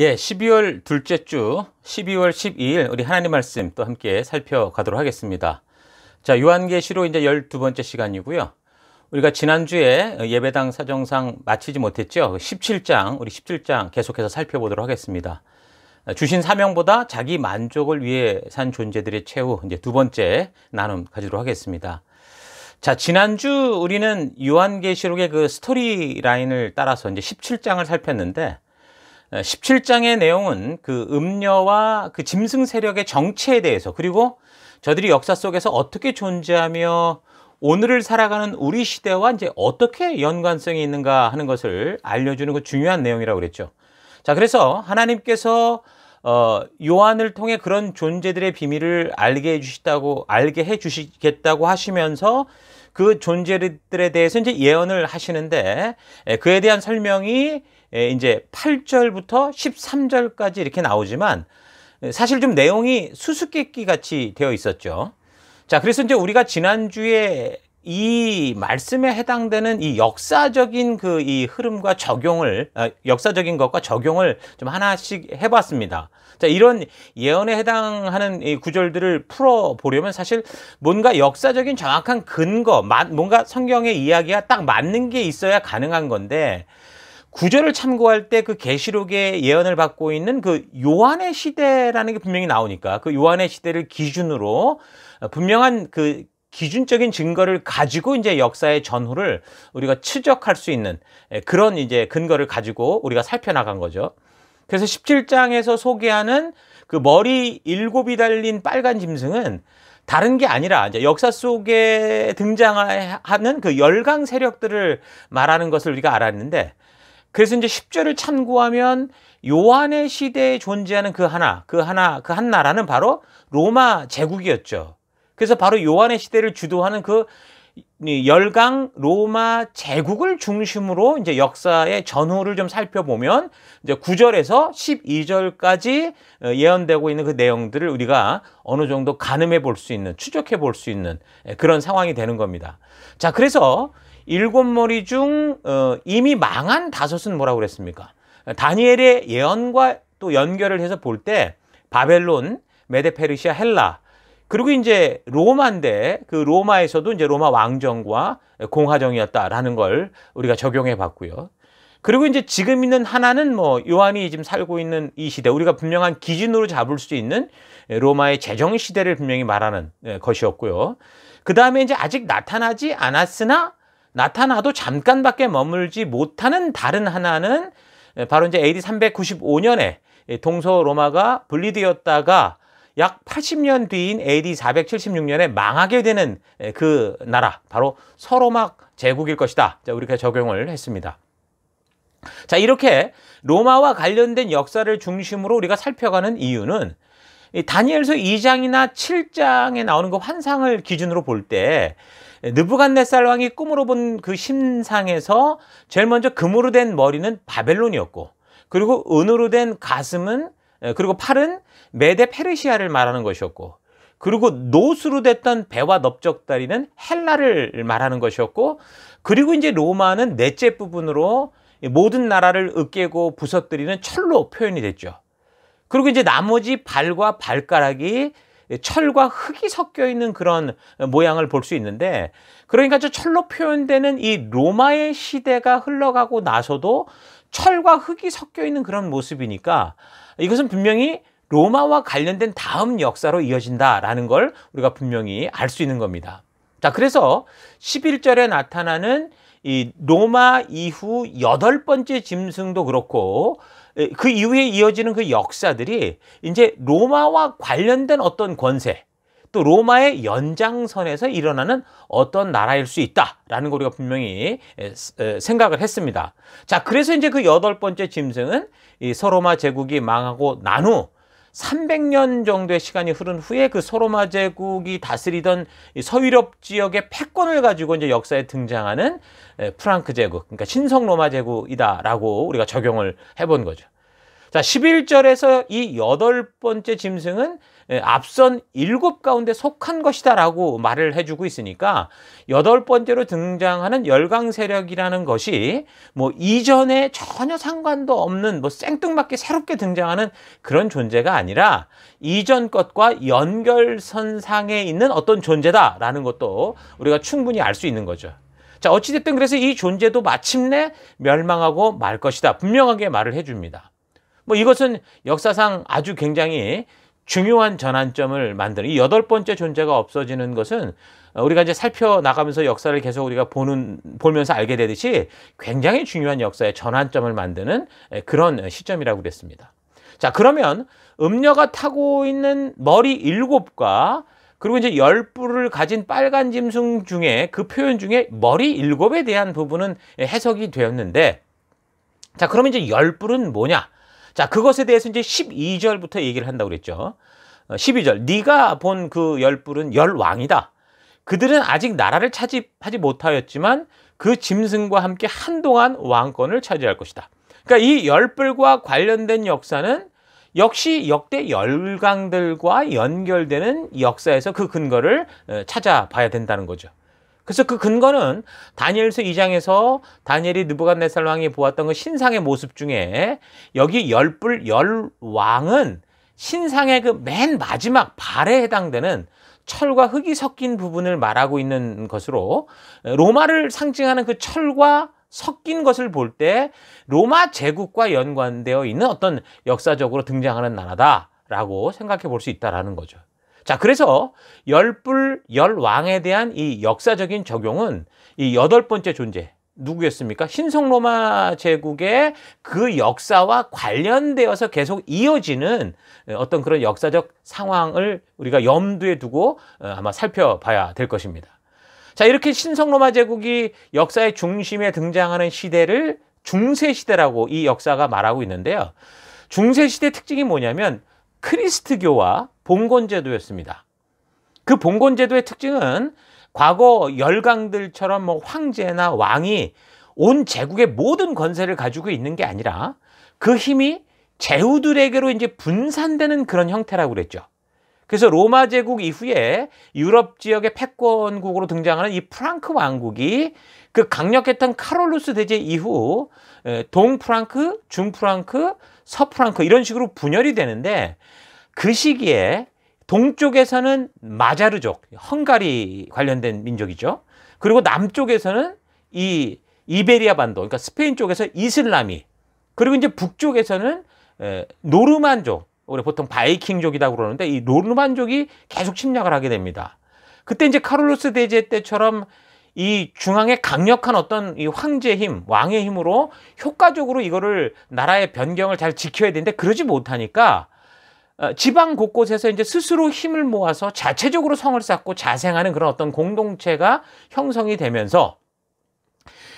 예, 12월 둘째 주 12월 12일 우리 하나님 말씀 또 함께 살펴가도록 하겠습니다. 자, 요한계시로 이제 12번째 시간이고요. 우리가 지난주에 예배당 사정상 마치지 못했죠. 17장, 그 우리 17장 계속해서 살펴보도록 하겠습니다. 주신 사명보다 자기 만족을 위해 산 존재들의 최후 이제 두 번째 나눔 가지도록 하겠습니다. 자, 지난주 우리는 요한계시록의 그 스토리 라인을 따라서 이제 17장을 살폈는데 17장의 내용은 그 음녀와 그 짐승 세력의 정체에 대해서 그리고 저들이 역사 속에서 어떻게 존재하며 오늘을 살아가는 우리 시대와 이제 어떻게 연관성이 있는가 하는 것을 알려주는 그 중요한 내용이라고 그랬죠. 자, 그래서 하나님께서 어, 요한을 통해 그런 존재들의 비밀을 알게 해주시다고 알게 해주시겠다고 하시면서 그 존재들에 대해서 이제 예언을 하시는데 그에 대한 설명이 이제 8절부터 13절까지 이렇게 나오지만 사실 좀 내용이 수수께끼 같이 되어 있었죠. 자, 그래서 이제 우리가 지난주에 이 말씀에 해당되는 이 역사적인 그 이 흐름과 적용을 아, 역사적인 것과 적용을 좀 하나씩 해봤습니다. 자 이런 예언에 해당하는 이 구절들을 풀어보려면 사실 뭔가 역사적인 정확한 근거, 뭔가 성경의 이야기와 딱 맞는 게 있어야 가능한 건데 구절을 참고할 때 그 계시록의 예언을 받고 있는 그 요한의 시대라는 게 분명히 나오니까 그 요한의 시대를 기준으로 어, 분명한 그 기준적인 증거를 가지고 이제 역사의 전후를 우리가 추적할 수 있는 예, 그런 이제 근거를 가지고 우리가 살펴나간 거죠. 그래서 17장에서 소개하는 그 머리 일곱이 달린 빨간 짐승은 다른 게 아니라 이제 역사 속에 등장하는 그 열강 세력들을 말하는 것을 우리가 알았는데 그래서 이제 십절을 참고하면 요한의 시대에 존재하는 그 하나, 그 하나, 그 한 나라는 바로 로마 제국이었죠. 그래서 바로 요한의 시대를 주도하는 그 열강 로마 제국을 중심으로 이제 역사의 전후를 좀 살펴보면 이제 9절에서 12절까지 어, 예언되고 있는 그 내용들을 우리가 어느 정도 가늠해 볼 수 있는 추적해 볼 수 있는 예, 그런 상황이 되는 겁니다. 자, 그래서 일곱 머리 중 어, 이미 망한 다섯은 뭐라고 그랬습니까? 다니엘의 예언과 또 연결을 해서 볼 때 바벨론, 메데페르시아, 헬라 그리고 이제 로마인데 그 로마에서도 이제 로마 왕정과 공화정이었다라는 걸 우리가 적용해 봤고요. 그리고 이제 지금 있는 하나는 뭐 요한이 지금 살고 있는 이 시대 우리가 분명한 기준으로 잡을 수 있는 로마의 재정 시대를 분명히 말하는 예, 것이었고요. 그 다음에 이제 아직 나타나지 않았으나 나타나도 잠깐밖에 머물지 못하는 다른 하나는 바로 이제 AD 395년에 동서 로마가 분리되었다가 약 80년 뒤인 AD 476년에 망하게 되는 그 나라, 바로 서로막 제국일 것이다. 자, 우리가 적용을 했습니다. 자, 이렇게 로마와 관련된 역사를 중심으로 우리가 살펴가는 이유는 이 다니엘서 2장이나 7장에 나오는 그 환상을 기준으로 볼때 예, 느부갓네살 왕이 꿈으로 본 그 심상에서 제일 먼저 금으로 된 머리는 바벨론이었고 그리고 은으로 된 가슴은 예, 그리고 팔은 메데 페르시아를 말하는 것이었고 그리고 노수로 됐던 배와 넓적다리는 헬라를 말하는 것이었고 그리고 이제 로마는 넷째 부분으로 모든 나라를 으깨고 부서뜨리는 철로 표현이 됐죠. 그리고 이제 나머지 발과 발가락이 예, 철과 흙이 섞여 있는 그런 모양을 볼 수 있는데 그러니까 저 철로 표현되는 이 로마의 시대가 흘러가고 나서도 철과 흙이 섞여 있는 그런 모습이니까 이것은 분명히 로마와 관련된 다음 역사로 이어진다라는 걸 우리가 분명히 알 수 있는 겁니다. 자, 그래서 11절에 나타나는 이 로마 이후 여덟 번째 짐승도 그렇고 예, 그 이후에 이어지는 그 역사들이 이제 로마와 관련된 어떤 권세 또 로마의 연장선에서 일어나는 어떤 나라일 수 있다라는 거 우리가 분명히 예, 생각을 했습니다. 자, 그래서 이제 그 여덟 번째 짐승은 이 서로마 제국이 망하고 난후 300년 정도의 시간이 흐른 후에 그 소로마 제국이 다스리던 서유럽 지역의 패권을 가지고 이제 역사에 등장하는 프랑크 제국, 그러니까 신성 로마 제국이다라고 우리가 적용을 해 본 거죠. 자, 11절에서 이 여덟 번째 짐승은 예, 앞선 일곱 가운데 속한 것이다라고 말을 해주고 있으니까 여덟 번째로 등장하는 열강 세력이라는 것이 뭐 이전에 전혀 상관도 없는 뭐 생뚱맞게 새롭게 등장하는 그런 존재가 아니라 이전 것과 연결선상에 있는 어떤 존재다라는 것도 우리가 충분히 알 수 있는 거죠. 자, 어찌됐든 그래서 이 존재도 마침내 멸망하고 말 것이다. 분명하게 말을 해줍니다. 뭐 이것은 역사상 아주 굉장히 중요한 전환점을 만드는 이 여덟 번째 존재가 없어지는 것은 우리가 이제 살펴나가면서 역사를 계속 우리가 보는 보면서 알게 되듯이 굉장히 중요한 역사의 전환점을 만드는 그런 시점이라고 그랬습니다. 자, 그러면 음녀가 타고 있는 머리 일곱과 그리고 이제 열뿔을 가진 빨간 짐승 중에 그 표현 중에 머리 일곱에 대한 부분은 해석이 되었는데 자, 그러면 이제 열뿔은 뭐냐? 자, 그것에 대해서 이제 12절부터 얘기를 한다고 그랬죠. 12절. 어, 네가 본 그 열불은 열왕이다. 그들은 아직 나라를 차지하지 못하였지만 그 짐승과 함께 한동안 왕권을 차지할 것이다. 그러니까 이 열불과 관련된 역사는 역시 역대 열강들과 연결되는 역사에서 그 근거를 어, 찾아봐야 된다는 거죠. 그래서 그 근거는 다니엘서 2장에서 다니엘이 느부갓네살 왕이 보았던 그 신상의 모습 중에 여기 열불 열왕은 신상의 그 맨 마지막 발에 해당되는 철과 흙이 섞인 부분을 말하고 있는 것으로 로마를 상징하는 그 철과 섞인 것을 볼 때 로마 제국과 연관되어 있는 어떤 역사적으로 등장하는 나라다라고 생각해 볼 수 있다라는 거죠. 자, 그래서 열불, 열왕에 대한 이 역사적인 적용은 이 여덟 번째 존재, 누구였습니까? 신성로마 제국의 그 역사와 관련되어서 계속 이어지는 어떤 그런 역사적 상황을 우리가 염두에 두고 어, 아마 살펴봐야 될 것입니다. 자, 이렇게 신성로마 제국이 역사의 중심에 등장하는 시대를 중세시대라고 이 역사가 말하고 있는데요. 중세시대 특징이 뭐냐면 크리스트교와 봉건제도였습니다. 그 봉건제도의 특징은 과거 열강들처럼 뭐 황제나 왕이 온 제국의 모든 권세를 가지고 있는 게 아니라 그 힘이 제후들에게로 이제 분산되는 그런 형태라고 그랬죠. 그래서 로마 제국 이후에 유럽 지역의 패권국으로 등장하는 이 프랑크 왕국이 그 강력했던 카롤루스 대제 이후 동프랑크, 중프랑크, 서프랑크 이런 식으로 분열이 되는데 그 시기에 동쪽에서는 마자르족, 헝가리 관련된 민족이죠. 그리고 남쪽에서는 이 이베리아 반도, 그러니까 스페인 쪽에서 이슬람이, 그리고 이제 북쪽에서는 노르만족, 우리 보통 바이킹족이라고 그러는데 이 노르만족이 계속 침략을 하게 됩니다. 그때 이제 카를로스 대제 때처럼 이 중앙의 강력한 어떤 이 황제 힘, 왕의 힘으로 효과적으로 이거를 나라의 변경을 잘 지켜야 되는데 그러지 못하니까 어, 지방 곳곳에서 이제 스스로 힘을 모아서 자체적으로 성을 쌓고 자생하는 그런 어떤 공동체가 형성이 되면서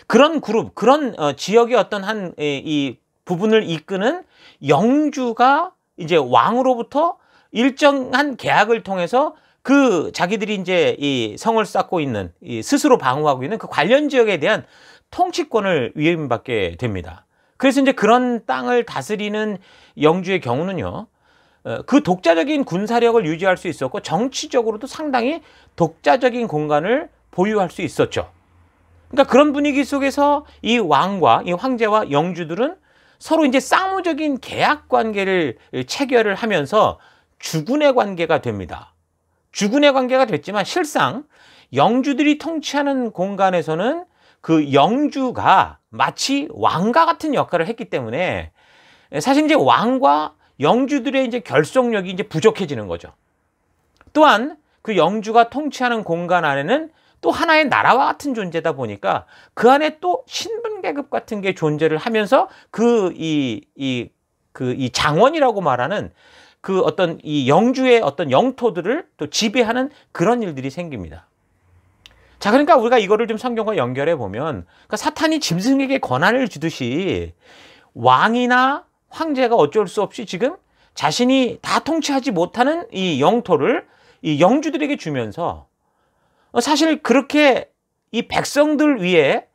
그런 그룹, 그런 어, 지역의 어떤 한 이 부분을 이끄는 영주가 이제 왕으로부터 일정한 계약을 통해서 그 자기들이 이제 이 성을 쌓고 있는 이 스스로 방어하고 있는 그 관련 지역에 대한 통치권을 위임받게 됩니다. 그래서 이제 그런 땅을 다스리는 영주의 경우는요. 어, 그 독자적인 군사력을 유지할 수 있었고 정치적으로도 상당히 독자적인 공간을 보유할 수 있었죠. 그러니까 그런 분위기 속에서 이 왕과 이 황제와 영주들은 서로 이제 쌍무적인 계약 관계를 체결을 하면서 주군의 관계가 됩니다. 주군의 관계가 됐지만 실상 영주들이 통치하는 공간에서는 그 영주가 마치 왕과 같은 역할을 했기 때문에 사실 이제 왕과 영주들의 이제 결속력이 이제 부족해지는 거죠. 또한 그 영주가 통치하는 공간 안에는 또 하나의 나라와 같은 존재다 보니까 그 안에 또 신분 계급 같은 게 존재를 하면서 그 이 이 그이 그 장원이라고 말하는 그 어떤 이 영주의 어떤 영토들을 또 지배하는 그런 일들이 생깁니다. 자, 그러니까 우리가 이거를 좀 성경과 연결해 보면 그러니까 사탄이 짐승에게 권한을 주듯이 왕이나 황제가 어쩔 수 없이 지금 자신이 다 통치하지 못하는 이 영토를 이 영주들에게 주면서 사실 그렇게 이 백성들 위에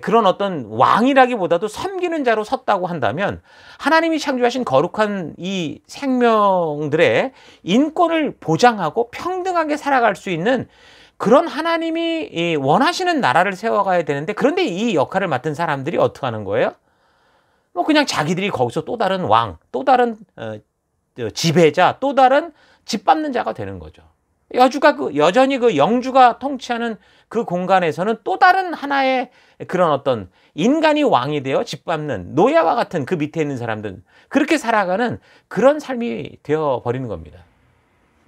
그런 어떤 왕이라기보다도 섬기는 자로 섰다고 한다면 하나님이 창조하신 거룩한 이 생명들의 인권을 보장하고 평등하게 살아갈 수 있는 그런 하나님이 원하시는 나라를 세워가야 되는데 그런데 이 역할을 맡은 사람들이 어떻게 하는 거예요? 뭐 그냥 자기들이 거기서 또 다른 왕, 또 다른 어, 지배자, 또 다른 짓밟는 자가 되는 거죠. 여주가 그 여전히 그 영주가 통치하는 그 공간에서는 또 다른 하나의 그런 어떤 인간이 왕이 되어 짓밟는 노예와 같은 그 밑에 있는 사람들 그렇게 살아가는 그런 삶이 되어 버리는 겁니다.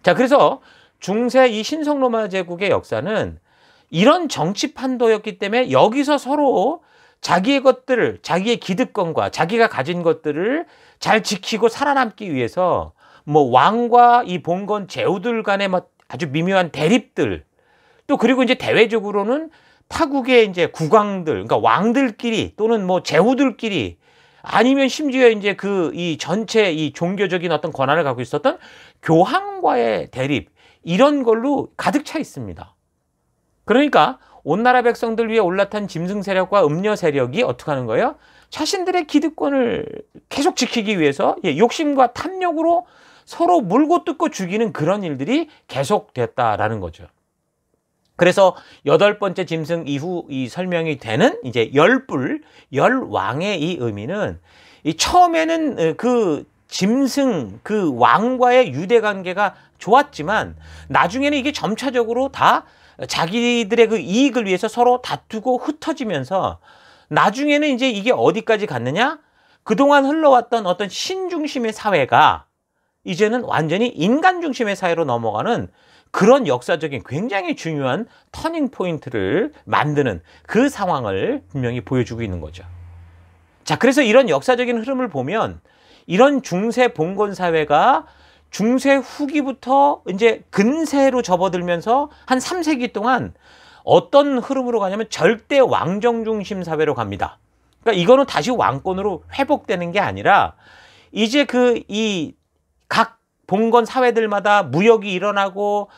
자, 그래서 중세 이 신성 로마 제국의 역사는 이런 정치 판도였기 때문에 여기서 서로 자기의 것들을, 자기의 기득권과 자기가 가진 것들을 잘 지키고 살아남기 위해서 뭐 왕과 이 봉건 제후들 간의 뭐 아주 미묘한 대립들 또 그리고 이제 대외적으로는 타국의 이제 국왕들, 그러니까 왕들끼리 또는 뭐 제후들끼리 아니면 심지어 이제 그 이 전체 이 종교적인 어떤 권한을 갖고 있었던 교황과의 대립 이런 걸로 가득 차 있습니다. 그러니까 온 나라 백성들 위해 올라탄 짐승 세력과 음녀 세력이 어떻게 하는 거예요? 자신들의 기득권을 계속 지키기 위해서 예, 욕심과 탐욕으로 서로 물고 뜯고 죽이는 그런 일들이 계속됐다라는 거죠. 그래서 여덟 번째 짐승 이후 이 설명이 되는 이제 열불, 열왕의 이 의미는 이 처음에는 어, 그 짐승, 그 왕과의 유대 관계가 좋았지만 나중에는 이게 점차적으로 다 자기들의 그 이익을 위해서 서로 다투고 흩어지면서 나중에는 이제 이게 어디까지 갔느냐? 그동안 흘러왔던 어떤 신중심의 사회가 이제는 완전히 인간 중심의 사회로 넘어가는 그런 역사적인 굉장히 중요한 터닝 포인트를 만드는 그 상황을 분명히 보여주고 있는 거죠. 자, 그래서 이런 역사적인 흐름을 보면 이런 중세 봉건 사회가 중세 후기부터 이제 근세로 접어들면서 한 3세기 동안 어떤 흐름으로 가냐면 절대 왕정 중심 사회로 갑니다. 그러니까 이거는 다시 왕권으로 회복되는 게 아니라 이제 그 이 각 봉건 사회들마다 무역이 일어나고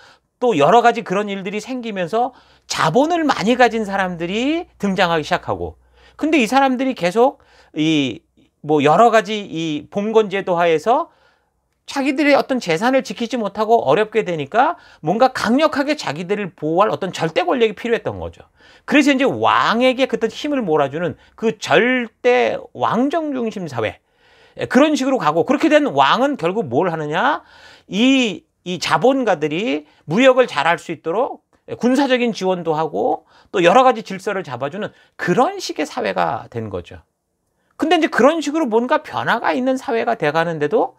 또 여러 가지 그런 일들이 생기면서 자본을 많이 가진 사람들이 등장하기 시작하고 근데 이 사람들이 계속 이 뭐 여러 가지 이 봉건 제도 하에서 자기들의 어떤 재산을 지키지 못하고 어렵게 되니까 뭔가 강력하게 자기들을 보호할 어떤 절대 권력이 필요했던 거죠. 그래서 이제 왕에게 그때 힘을 몰아주는 그 절대 왕정 중심 사회 예, 그런 식으로 가고 그렇게 된 왕은 결국 뭘 하느냐 이, 이 자본가들이 무역을 잘할 수 있도록 예, 군사적인 지원도 하고 또 여러 가지 질서를 잡아주는 그런 식의 사회가 된 거죠. 근데 이제 그런 식으로 뭔가 변화가 있는 사회가 돼가는데도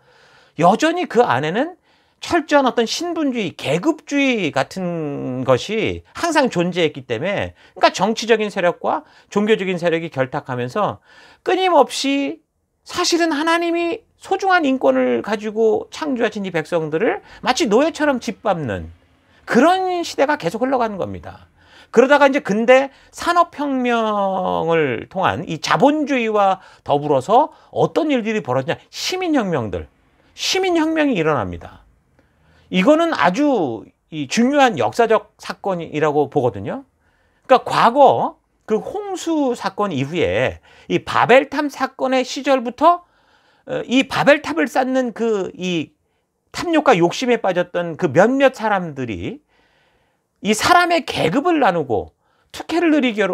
여전히 그 안에는 철저한 어떤 신분주의, 계급주의 같은 것이 항상 존재했기 때문에 그러니까 정치적인 세력과 종교적인 세력이 결탁하면서 끊임없이 사실은 하나님이 소중한 인권을 가지고 창조하신 이 백성들을 마치 노예처럼 짓밟는 그런 시대가 계속 흘러가는 겁니다. 그러다가 이제 근대 산업혁명을 통한 이 자본주의와 더불어서 어떤 일들이 벌어지냐. 시민혁명들. 시민혁명이 일어납니다. 이거는 아주 중요한 역사적 사건이라고 보거든요. 그러니까 과거 그 홍수 사건 이후에 이 바벨탑 사건의 시절부터 어, 이 바벨탑을 쌓는 그 이 탐욕과 욕심에 빠졌던 그 몇몇 사람들이 이 사람의 계급을 나누고 특혜를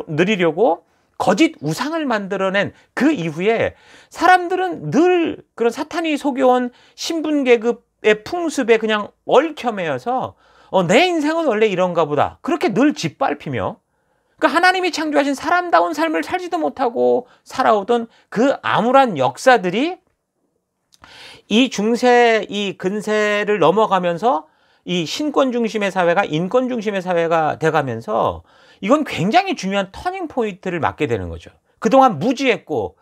누리려고 거짓 우상을 만들어낸 그 이후에 사람들은 늘 그런 사탄이 속여온 신분 계급의 풍습에 그냥 얽혀매여서 어, 내 인생은 원래 이런가 보다 그렇게 늘 짓밟히며 그러니까 하나님이 창조하신 사람다운 삶을 살지도 못하고 살아오던 그 암울한 역사들이 이 중세 이 근세를 넘어가면서 이 신권 중심의 사회가 인권 중심의 사회가 돼가면서 이건 굉장히 중요한 터닝 포인트를 맞게 되는 거죠. 그동안 무지했고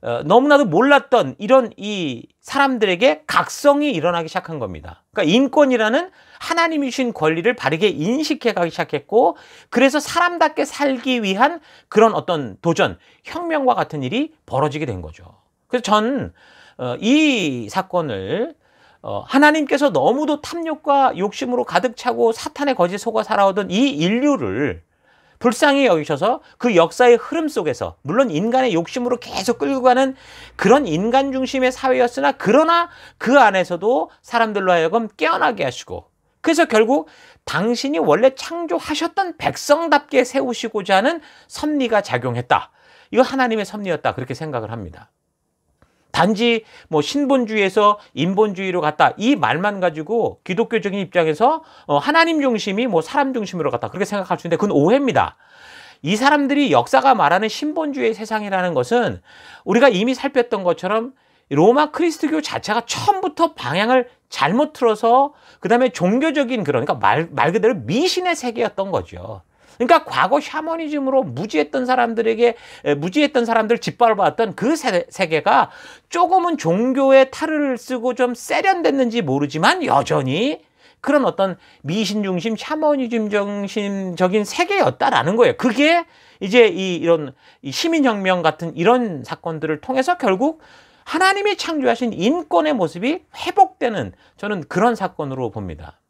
어, 너무나도 몰랐던 이런 이 사람들에게 각성이 일어나기 시작한 겁니다. 그러니까 인권이라는 하나님이 주신 권리를 바르게 인식해 가기 시작했고 그래서 사람답게 살기 위한 그런 어떤 도전, 혁명과 같은 일이 벌어지게 된 거죠. 그래서 전이 어, 사건을 어, 하나님께서 너무도 탐욕과 욕심으로 가득 차고 사탄의 거짓 속아 살아오던 이 인류를 불쌍히 여기셔서 그 역사의 흐름 속에서 물론 인간의 욕심으로 계속 끌고 가는 그런 인간 중심의 사회였으나 그러나 그 안에서도 사람들로 하여금 깨어나게 하시고 그래서 결국 당신이 원래 창조하셨던 백성답게 세우시고자 하는 섭리가 작용했다. 이거 하나님의 섭리였다. 그렇게 생각을 합니다. 단지 뭐 신본주의에서 인본주의로 갔다 이 말만 가지고 기독교적인 입장에서 어, 하나님 중심이 뭐 사람 중심으로 갔다 그렇게 생각할 수 있는데 그건 오해입니다. 이 사람들이 역사가 말하는 신본주의 세상이라는 것은 우리가 이미 살폈던 것처럼 로마 크리스트교 자체가 처음부터 방향을 잘못 틀어서 그 다음에 종교적인 그러니까 말, 말 그대로 미신의 세계였던 거죠. 그러니까 과거 샤머니즘으로 무지했던 사람들에게 무지했던 사람들 짓밟았던 그 세, 세계가 조금은 종교의 탈을 쓰고 좀 세련됐는지 모르지만 여전히 그런 어떤 미신중심 샤머니즘 정신적인 세계였다라는 거예요. 그게 이제 이 이런 이 시민혁명 같은 이런 사건들을 통해서 결국 하나님이 창조하신 인권의 모습이 회복되는 저는 그런 사건으로 봅니다.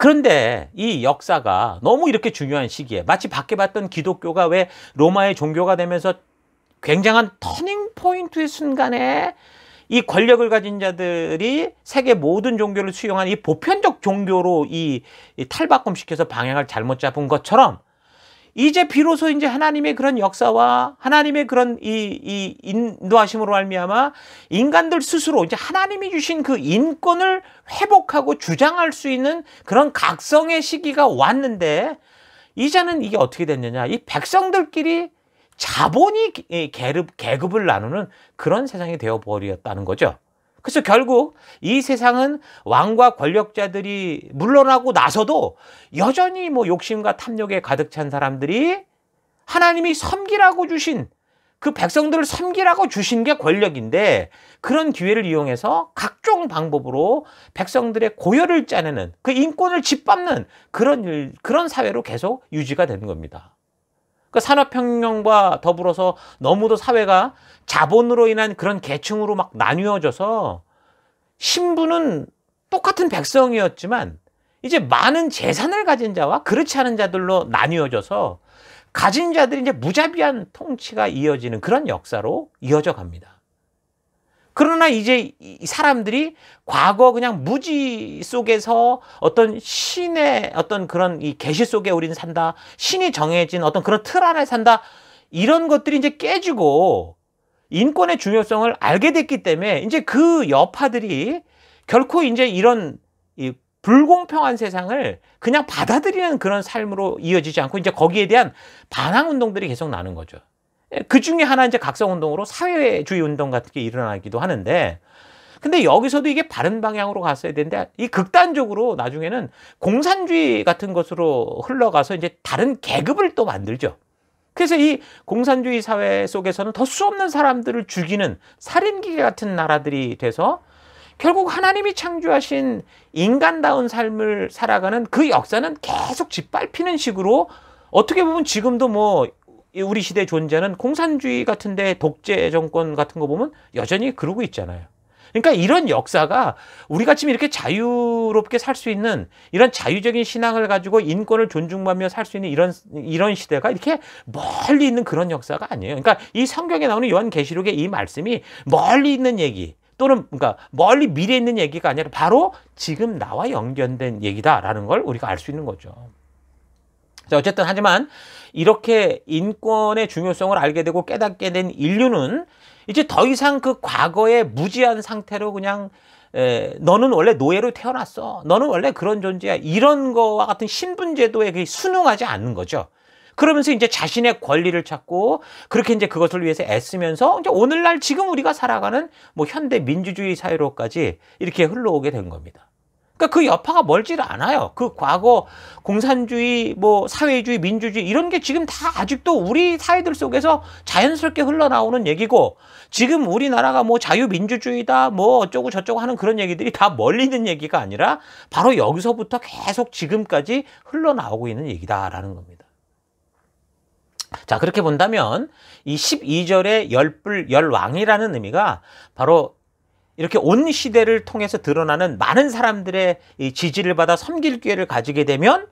그런데 이 역사가 너무 이렇게 중요한 시기에 마치 밖에 봤던 기독교가 왜 로마의 종교가 되면서 굉장한 터닝 포인트의 순간에 이 권력을 가진 자들이 세계 모든 종교를 수용한 이 보편적 종교로 이, 이 탈바꿈시켜서 방향을 잘못 잡은 것처럼 이제 비로소 이제 하나님의 그런 역사와 하나님의 그런 이, 이 인도하심으로 말미암아 인간들 스스로 이제 하나님이 주신 그 인권을 회복하고 주장할 수 있는 그런 각성의 시기가 왔는데 이제는 이게 어떻게 됐느냐 이 백성들끼리 자본이 계급, 계급을 나누는 그런 세상이 되어버렸다는 거죠. 그래서 결국 이 세상은 왕과 권력자들이 물러나고 나서도 여전히 뭐 욕심과 탐욕에 가득 찬 사람들이 하나님이 섬기라고 주신 그 백성들을 섬기라고 주신 게 권력인데 그런 기회를 이용해서 각종 방법으로 백성들의 고열을 짜내는 그 인권을 짓밟는 그런 일, 그런 사회로 계속 유지가 되는 겁니다. 그 산업혁명과 더불어서 너무도 사회가 자본으로 인한 그런 계층으로 막 나뉘어져서 신부는 똑같은 백성이었지만 이제 많은 재산을 가진 자와 그렇지 않은 자들로 나뉘어져서 가진 자들이 이제 무자비한 통치가 이어지는 그런 역사로 이어져 갑니다. 그러나 이제 이 사람들이 과거 그냥 무지 속에서 어떤 신의 어떤 그런 이 계시 속에 우리는 산다. 신이 정해진 어떤 그런 틀 안에 산다. 이런 것들이 이제 깨지고 인권의 중요성을 알게 됐기 때문에 이제 그 여파들이 결코 이제 이런 이 불공평한 세상을 그냥 받아들이는 그런 삶으로 이어지지 않고 이제 거기에 대한 반항 운동들이 계속 나는 거죠. 그 중에 하나 이제 각성 운동으로 사회주의 운동 같은 게 일어나기도 하는데 근데 여기서도 이게 바른 방향으로 갔어야 되는데 이 극단적으로 나중에는 공산주의 같은 것으로 흘러가서 이제 다른 계급을 또 만들죠. 그래서 이 공산주의 사회 속에서는 더 수 없는 사람들을 죽이는 살인기계 같은 나라들이 돼서 결국 하나님이 창조하신 인간다운 삶을 살아가는 그 역사는 계속 짓밟히는 식으로 어떻게 보면 지금도 뭐 우리 시대 존재는 공산주의 같은데 독재 정권 같은 거 보면 여전히 그러고 있잖아요. 그러니까 이런 역사가 우리가 지금 이렇게 자유롭게 살 수 있는 이런 자유적인 신앙을 가지고 인권을 존중받며 살 수 있는 이런 이런 시대가 이렇게 멀리 있는 그런 역사가 아니에요. 그러니까 이 성경에 나오는 요한 계시록의 이 말씀이 멀리 있는 얘기 또는 그러니까 멀리 미래에 있는 얘기가 아니라 바로 지금 나와 연결된 얘기다라는 걸 우리가 알 수 있는 거죠. 자, 어쨌든 하지만 이렇게 인권의 중요성을 알게 되고 깨닫게 된 인류는 이제 더 이상 그 과거의 무지한 상태로 그냥 에, 너는 원래 노예로 태어났어. 너는 원래 그런 존재야. 이런 거와 같은 신분제도에 순응하지 않는 거죠. 그러면서 이제 자신의 권리를 찾고 그렇게 이제 그것을 위해서 애쓰면서 이제 오늘날 지금 우리가 살아가는 뭐 현대 민주주의 사회로까지 이렇게 흘러오게 된 겁니다. 그러니까 그 여파가 멀지를 않아요. 그 과거 공산주의, 뭐 사회주의, 민주주의 이런 게 지금 다 아직도 우리 사회들 속에서 자연스럽게 흘러나오는 얘기고 지금 우리나라가 뭐 자유민주주의다, 뭐 어쩌고 저쩌고 하는 그런 얘기들이 다 멀리 있는 얘기가 아니라 바로 여기서부터 계속 지금까지 흘러나오고 있는 얘기다라는 겁니다. 자, 그렇게 본다면 이 12절의 열불 열왕이라는 의미가 바로 이렇게 온 시대를 통해서 드러나는 많은 사람들의 지지를 받아 섬길 기회를 가지게 되면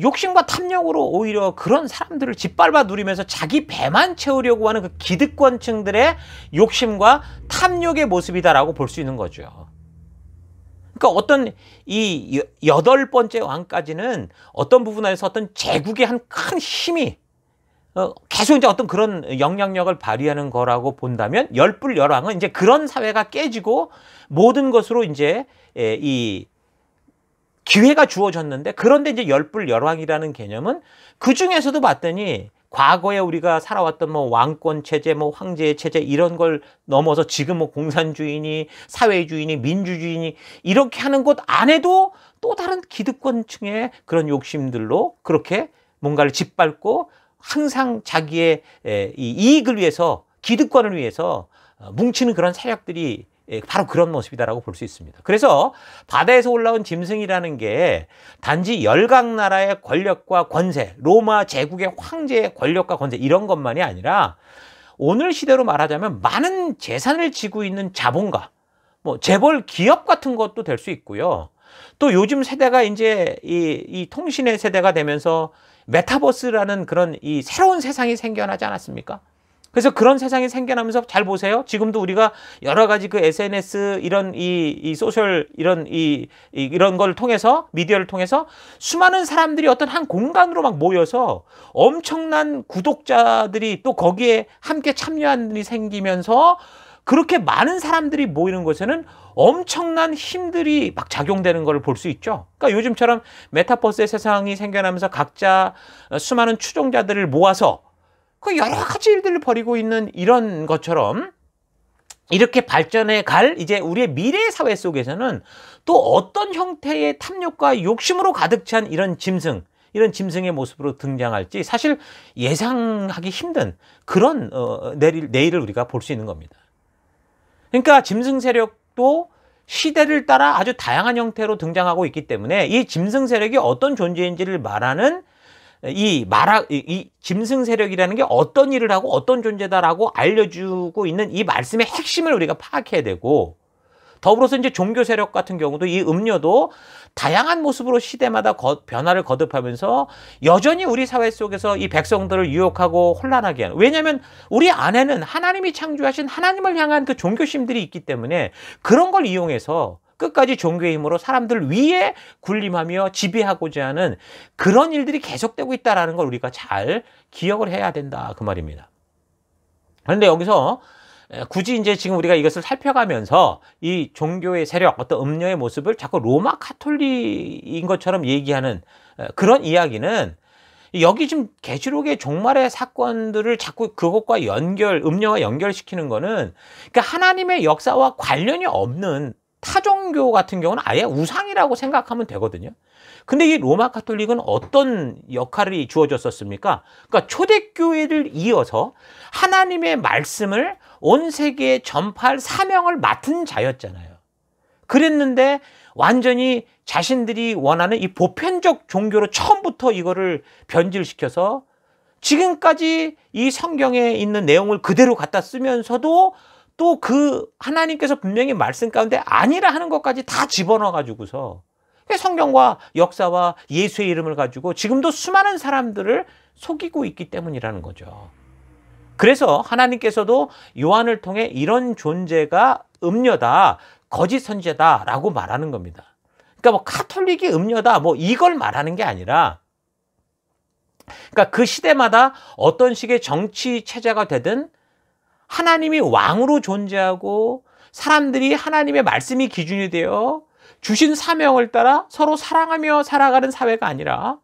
욕심과 탐욕으로 오히려 그런 사람들을 짓밟아 누리면서 자기 배만 채우려고 하는 그 기득권층들의 욕심과 탐욕의 모습이다라고 볼 수 있는 거죠. 그러니까 어떤 이 여덟 번째 왕까지는 어떤 부분에서 어떤 제국의 한 큰 힘이 어, 계속 이제 어떤 그런 영향력을 발휘하는 거라고 본다면 열불 열왕은 이제 그런 사회가 깨지고 모든 것으로 이제 예, 이 기회가 주어졌는데 그런데 이제 열불 열왕이라는 개념은 그 중에서도 봤더니 과거에 우리가 살아왔던 뭐 왕권 체제, 뭐 황제의 체제 이런 걸 넘어서 지금 뭐 공산주의니 사회주의니 민주주의니 이렇게 하는 것 안에도 또 다른 기득권층의 그런 욕심들로 그렇게 뭔가를 짓밟고 항상 자기의 이익을 위해서 기득권을 위해서 어, 뭉치는 그런 세력들이 바로 그런 모습이다라고 볼 수 있습니다. 그래서 바다에서 올라온 짐승이라는 게 단지 열강 나라의 권력과 권세, 로마 제국의 황제의 권력과 권세 이런 것만이 아니라 오늘 시대로 말하자면 많은 재산을 지고 있는 자본가, 뭐 재벌 기업 같은 것도 될 수 있고요. 또 요즘 세대가 이제 이, 이 통신의 세대가 되면서 메타버스라는 그런 이 새로운 세상이 생겨나지 않았습니까? 그래서 그런 세상이 생겨나면서 잘 보세요. 지금도 우리가 여러 가지 그 SNS 이런 이, 이 소셜 이런 이, 이 이런 걸 통해서 미디어를 통해서 수많은 사람들이 어떤 한 공간으로 막 모여서 엄청난 구독자들이 또 거기에 함께 참여하는 일이 생기면서 그렇게 많은 사람들이 모이는 것에는 엄청난 힘들이 막 작용되는 걸 볼 수 있죠. 그러니까 요즘처럼 메타버스의 세상이 생겨나면서 각자 어, 수많은 추종자들을 모아서 그 여러 가지 일들을 벌이고 있는 이런 것처럼 이렇게 발전해 갈 이제 우리의 미래 사회 속에서는 또 어떤 형태의 탐욕과 욕심으로 가득 찬 이런 짐승, 이런 짐승의 모습으로 등장할지 사실 예상하기 힘든 그런 어, 내일, 내일을 우리가 볼 수 있는 겁니다. 그러니까 짐승 세력 또 시대를 따라 아주 다양한 형태로 등장하고 있기 때문에 이 짐승 세력이 어떤 존재인지를 말하는 이 말하 이, 이 짐승 세력이라는 게 어떤 일을 하고 어떤 존재다라고 알려주고 있는 이 말씀의 핵심을 우리가 파악해야 되고 더불어서 이제 종교 세력 같은 경우도 이 음료도 다양한 모습으로 시대마다 변화를 거듭하면서 여전히 우리 사회 속에서 이 백성들을 유혹하고 혼란하게 하는. 왜냐하면 우리 안에는 하나님이 창조하신 하나님을 향한 그 종교심들이 있기 때문에 그런 걸 이용해서 끝까지 종교의 힘으로 사람들 위에 군림하며 지배하고자 하는 그런 일들이 계속되고 있다라는 걸 우리가 잘 기억을 해야 된다 그 말입니다. 그런데 여기서 굳이 이제 지금 우리가 이것을 살펴가면서 이 종교의 세력, 어떤 음녀의 모습을 자꾸 로마 카톨릭인 것처럼 얘기하는 그런 이야기는 여기 지금 계시록의 종말의 사건들을 자꾸 그것과 연결, 음녀와 연결시키는 거는 그러니까 하나님의 역사와 관련이 없는 타종교 같은 경우는 아예 우상이라고 생각하면 되거든요. 근데 이 로마 카톨릭은 어떤 역할이 주어졌었습니까? 그러니까 초대교회를 이어서 하나님의 말씀을 온 세계에 전파할 사명을 맡은 자였잖아요. 그랬는데 완전히 자신들이 원하는 이 보편적 종교로 처음부터 이거를 변질시켜서 지금까지 이 성경에 있는 내용을 그대로 갖다 쓰면서도 또 그 하나님께서 분명히 말씀 가운데 아니라 하는 것까지 다 집어넣어 가지고서 그러니까 성경과 역사와 예수의 이름을 가지고 지금도 수많은 사람들을 속이고 있기 때문이라는 거죠. 그래서 하나님께서도 요한을 통해 이런 존재가 음녀다, 거짓 선제다라고 말하는 겁니다. 그러니까 뭐 카톨릭이 음녀다, 뭐 이걸 말하는 게 아니라 그러니까 그 시대마다 어떤 식의 정치 체제가 되든 하나님이 왕으로 존재하고 사람들이 하나님의 말씀이 기준이 되어 주신 사명을 따라 서로 사랑하며 살아가는 사회가 아니라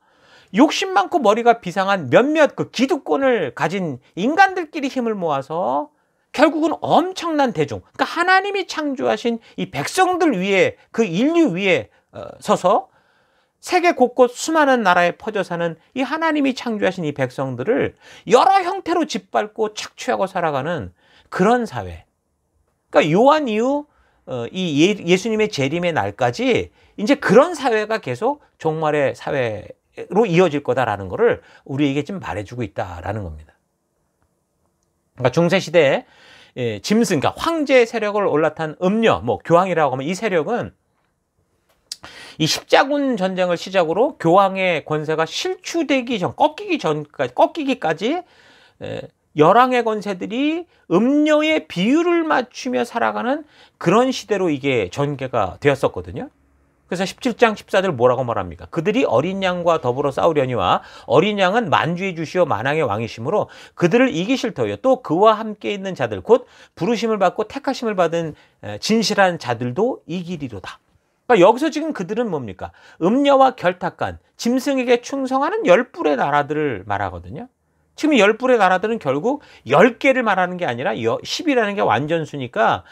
욕심 많고 머리가 비상한 몇몇 그 기득권을 가진 인간들끼리 힘을 모아서 결국은 엄청난 대중, 그러니까 하나님이 창조하신 이 백성들 위에 그 인류 위에 어, 서서 세계 곳곳 수많은 나라에 퍼져 사는 이 하나님이 창조하신 이 백성들을 여러 형태로 짓밟고 착취하고 살아가는 그런 사회. 그러니까 요한 이후 어, 이 예, 예수님의 재림의 날까지 이제 그런 사회가 계속 종말의 사회 로 이어질 거다라는 것을 우리에게 지금 말해주고 있다라는 겁니다. 그러니까 중세 시대에 예, 짐승, 그러니까 황제 세력을 올라탄 음녀, 뭐 교황이라고 하면 이 세력은 이 십자군 전쟁을 시작으로 교황의 권세가 실추되기 전, 꺾이기 전까지, 꺾이기까지 예, 열왕의 권세들이 음녀의 비율을 맞추며 살아가는 그런 시대로 이게 전개가 되었었거든요. 그래서 17장 14절 뭐라고 말합니까? 그들이 어린 양과 더불어 싸우려니와 어린 양은 만주의 주시오 만왕의 왕이시므로 그들을 이기실터요 또 그와 함께 있는 자들 곧 부르심을 받고 택하심을 받은 진실한 자들도 이기리로다. 그러니까 여기서 지금 그들은 뭡니까? 음녀와 결탁간 짐승에게 충성하는 열불의 나라들을 말하거든요. 지금 열불의 나라들은 결국 열개를 말하는 게 아니라 10이라는 게 완전수니까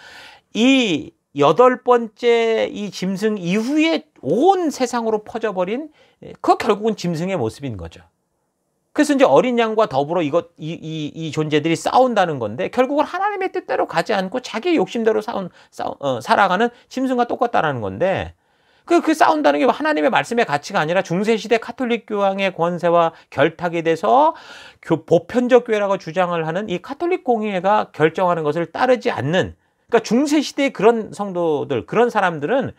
이 여덟 번째 이 짐승 이후에 온 세상으로 퍼져버린 그 결국은 짐승의 모습인 거죠. 그래서 이제 어린 양과 더불어 이것 이, 이, 이 존재들이 싸운다는 건데 결국은 하나님의 뜻대로 가지 않고 자기 욕심대로 싸운, 싸운 어, 살아가는 짐승과 똑같다라는 건데 그, 그 싸운다는 게 뭐 하나님의 말씀의 가치가 아니라 중세시대 카톨릭 교황의 권세와 결탁이 돼서 교, 보편적 교회라고 주장을 하는 이 카톨릭 공의회가 결정하는 것을 따르지 않는 그러니까 중세 시대의 그런 성도들, 그런 사람들은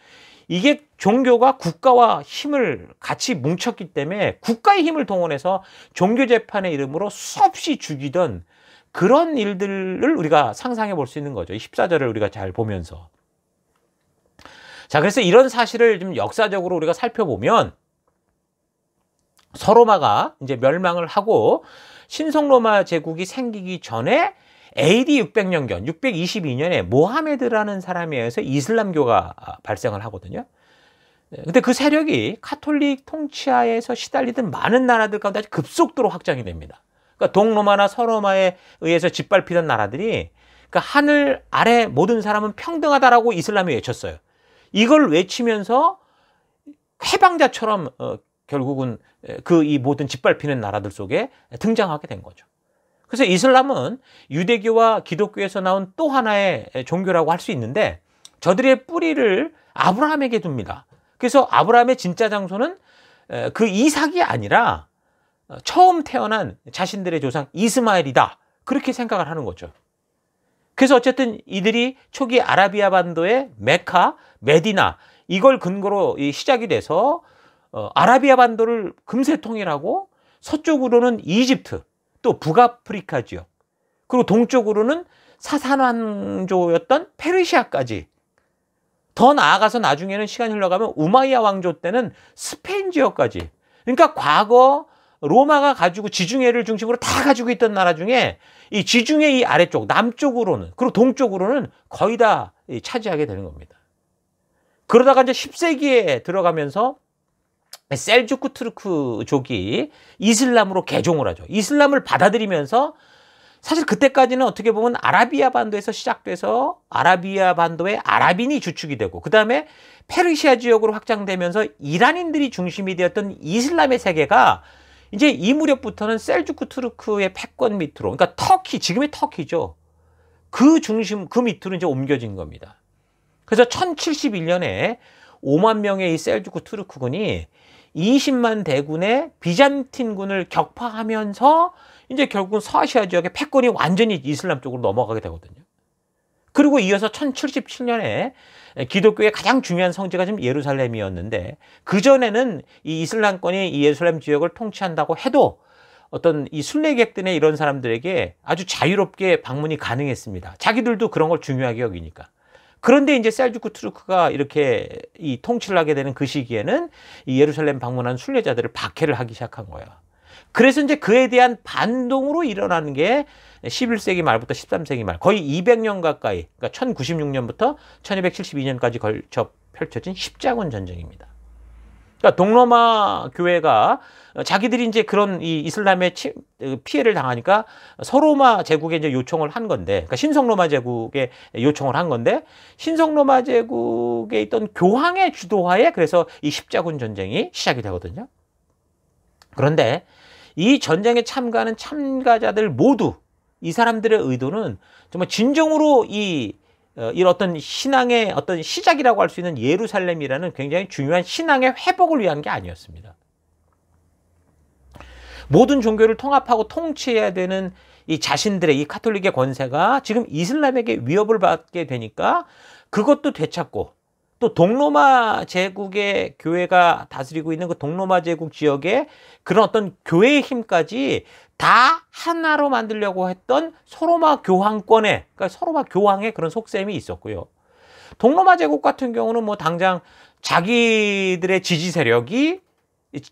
이게 종교가 국가와 힘을 같이 뭉쳤기 때문에 국가의 힘을 동원해서 종교 재판의 이름으로 수없이 죽이던 그런 일들을 우리가 상상해 볼 수 있는 거죠. 14절을 우리가 잘 보면서. 자, 그래서 이런 사실을 좀 역사적으로 우리가 살펴보면 서로마가 이제 멸망을 하고 신성로마 제국이 생기기 전에 AD 600년경 622년에 모하메드라는 사람에 의해서 이슬람교가 아, 발생을 하거든요. 네, 근데 그 세력이 카톨릭 통치하에서 시달리던 많은 나라들 가운데 급속도로 확장이 됩니다. 그러니까 동로마나 서로마에 의해서 짓밟히던 나라들이 그러니까 하늘 아래 모든 사람은 평등하다라고 이슬람이 외쳤어요. 이걸 외치면서 해방자처럼 어, 결국은 그 이 모든 짓밟히는 나라들 속에 등장하게 된 거죠. 그래서 이슬람은 유대교와 기독교에서 나온 또 하나의 종교라고 할 수 있는데 저들의 뿌리를 아브라함에게 둡니다. 그래서 아브라함의 진짜 장소는 그 이삭이 아니라 어, 처음 태어난 자신들의 조상 이스마엘이다. 그렇게 생각을 하는 거죠. 그래서 어쨌든 이들이 초기 아라비아 반도의 메카, 메디나 이걸 근거로 시작이 돼서 어, 아라비아 반도를 금세 통일하고 서쪽으로는 이집트, 또 북아프리카 지역 그리고 동쪽으로는 사산왕조였던 페르시아까지 더 나아가서 나중에는 시간이 흘러가면 우마이야 왕조 때는 스페인 지역까지 그러니까 과거 로마가 가지고 지중해를 중심으로 다 가지고 있던 나라 중에 이 지중해 이 아래쪽 남쪽으로는 그리고 동쪽으로는 거의 다 차지하게 되는 겁니다. 그러다가 이제 10세기에 들어가면서 네, 셀주크 투르크족이 이슬람으로 개종을 하죠. 이슬람을 받아들이면서 사실 그때까지는 어떻게 보면 아라비아 반도에서 시작돼서 아라비아 반도의 아랍인이 주축이 되고 그 다음에 페르시아 지역으로 확장되면서 이란인들이 중심이 되었던 이슬람의 세계가 이제 이 무렵부터는 셀주크 투르크의 패권 밑으로 그러니까 터키 지금의 터키죠 그 중심 그 밑으로 이제 옮겨진 겁니다 그래서 1071년에 5만 명의 이 셀주크 투르크군이 20만 대군의 비잔틴군을 격파하면서 이제 결국은 서아시아 지역의 패권이 완전히 이슬람 쪽으로 넘어가게 되거든요. 그리고 이어서 1077년에 기독교의 가장 중요한 성지가 지금 예루살렘이었는데 그전에는 이 이슬람권이 이 예루살렘 지역을 통치한다고 해도 어떤 이 순례객들의 이런 사람들에게 아주 자유롭게 방문이 가능했습니다. 자기들도 그런 걸 중요하게 여기니까. 그런데 이제 셀주크 투르크가 이렇게 이 통치를 하게 되는 그 시기에는 이 예루살렘 방문한 순례자들을 박해를 하기 시작한 거예요 그래서 이제 그에 대한 반동으로 일어나는 게 11세기 말부터 13세기 말 거의 200년 가까이 그러니까 1096년부터 1272년까지 걸쳐 펼쳐진 십자군 전쟁입니다. 그러니까 동로마 교회가 자기들이 이제 그런 이 이슬람의 치, 피해를 당하니까 서로마 제국에 이제 요청을 한 건데, 그러니까 신성로마 제국에 요청을 한 건데, 신성로마 제국에 있던 교황의 주도하에 그래서 이 십자군 전쟁이 시작이 되거든요. 그런데 이 전쟁에 참가하는 참가자들 모두 이 사람들의 의도는 정말 진정으로 이 어, 이 어떤 신앙의 어떤 시작이라고 할 수 있는 예루살렘이라는 굉장히 중요한 신앙의 회복을 위한 게 아니었습니다. 모든 종교를 통합하고 통치해야 되는 이 자신들의 이 카톨릭의 권세가 지금 이슬람에게 위협을 받게 되니까 그것도 되찾고 또 동로마 제국의 교회가 다스리고 있는 그 동로마 제국 지역의 그런 어떤 교회의 힘까지 다 하나로 만들려고 했던 서로마 교황권의 그러니까 서로마 교황의 그런 속셈이 있었고요. 동로마 제국 같은 경우는 뭐 당장 자기들의 지지 세력이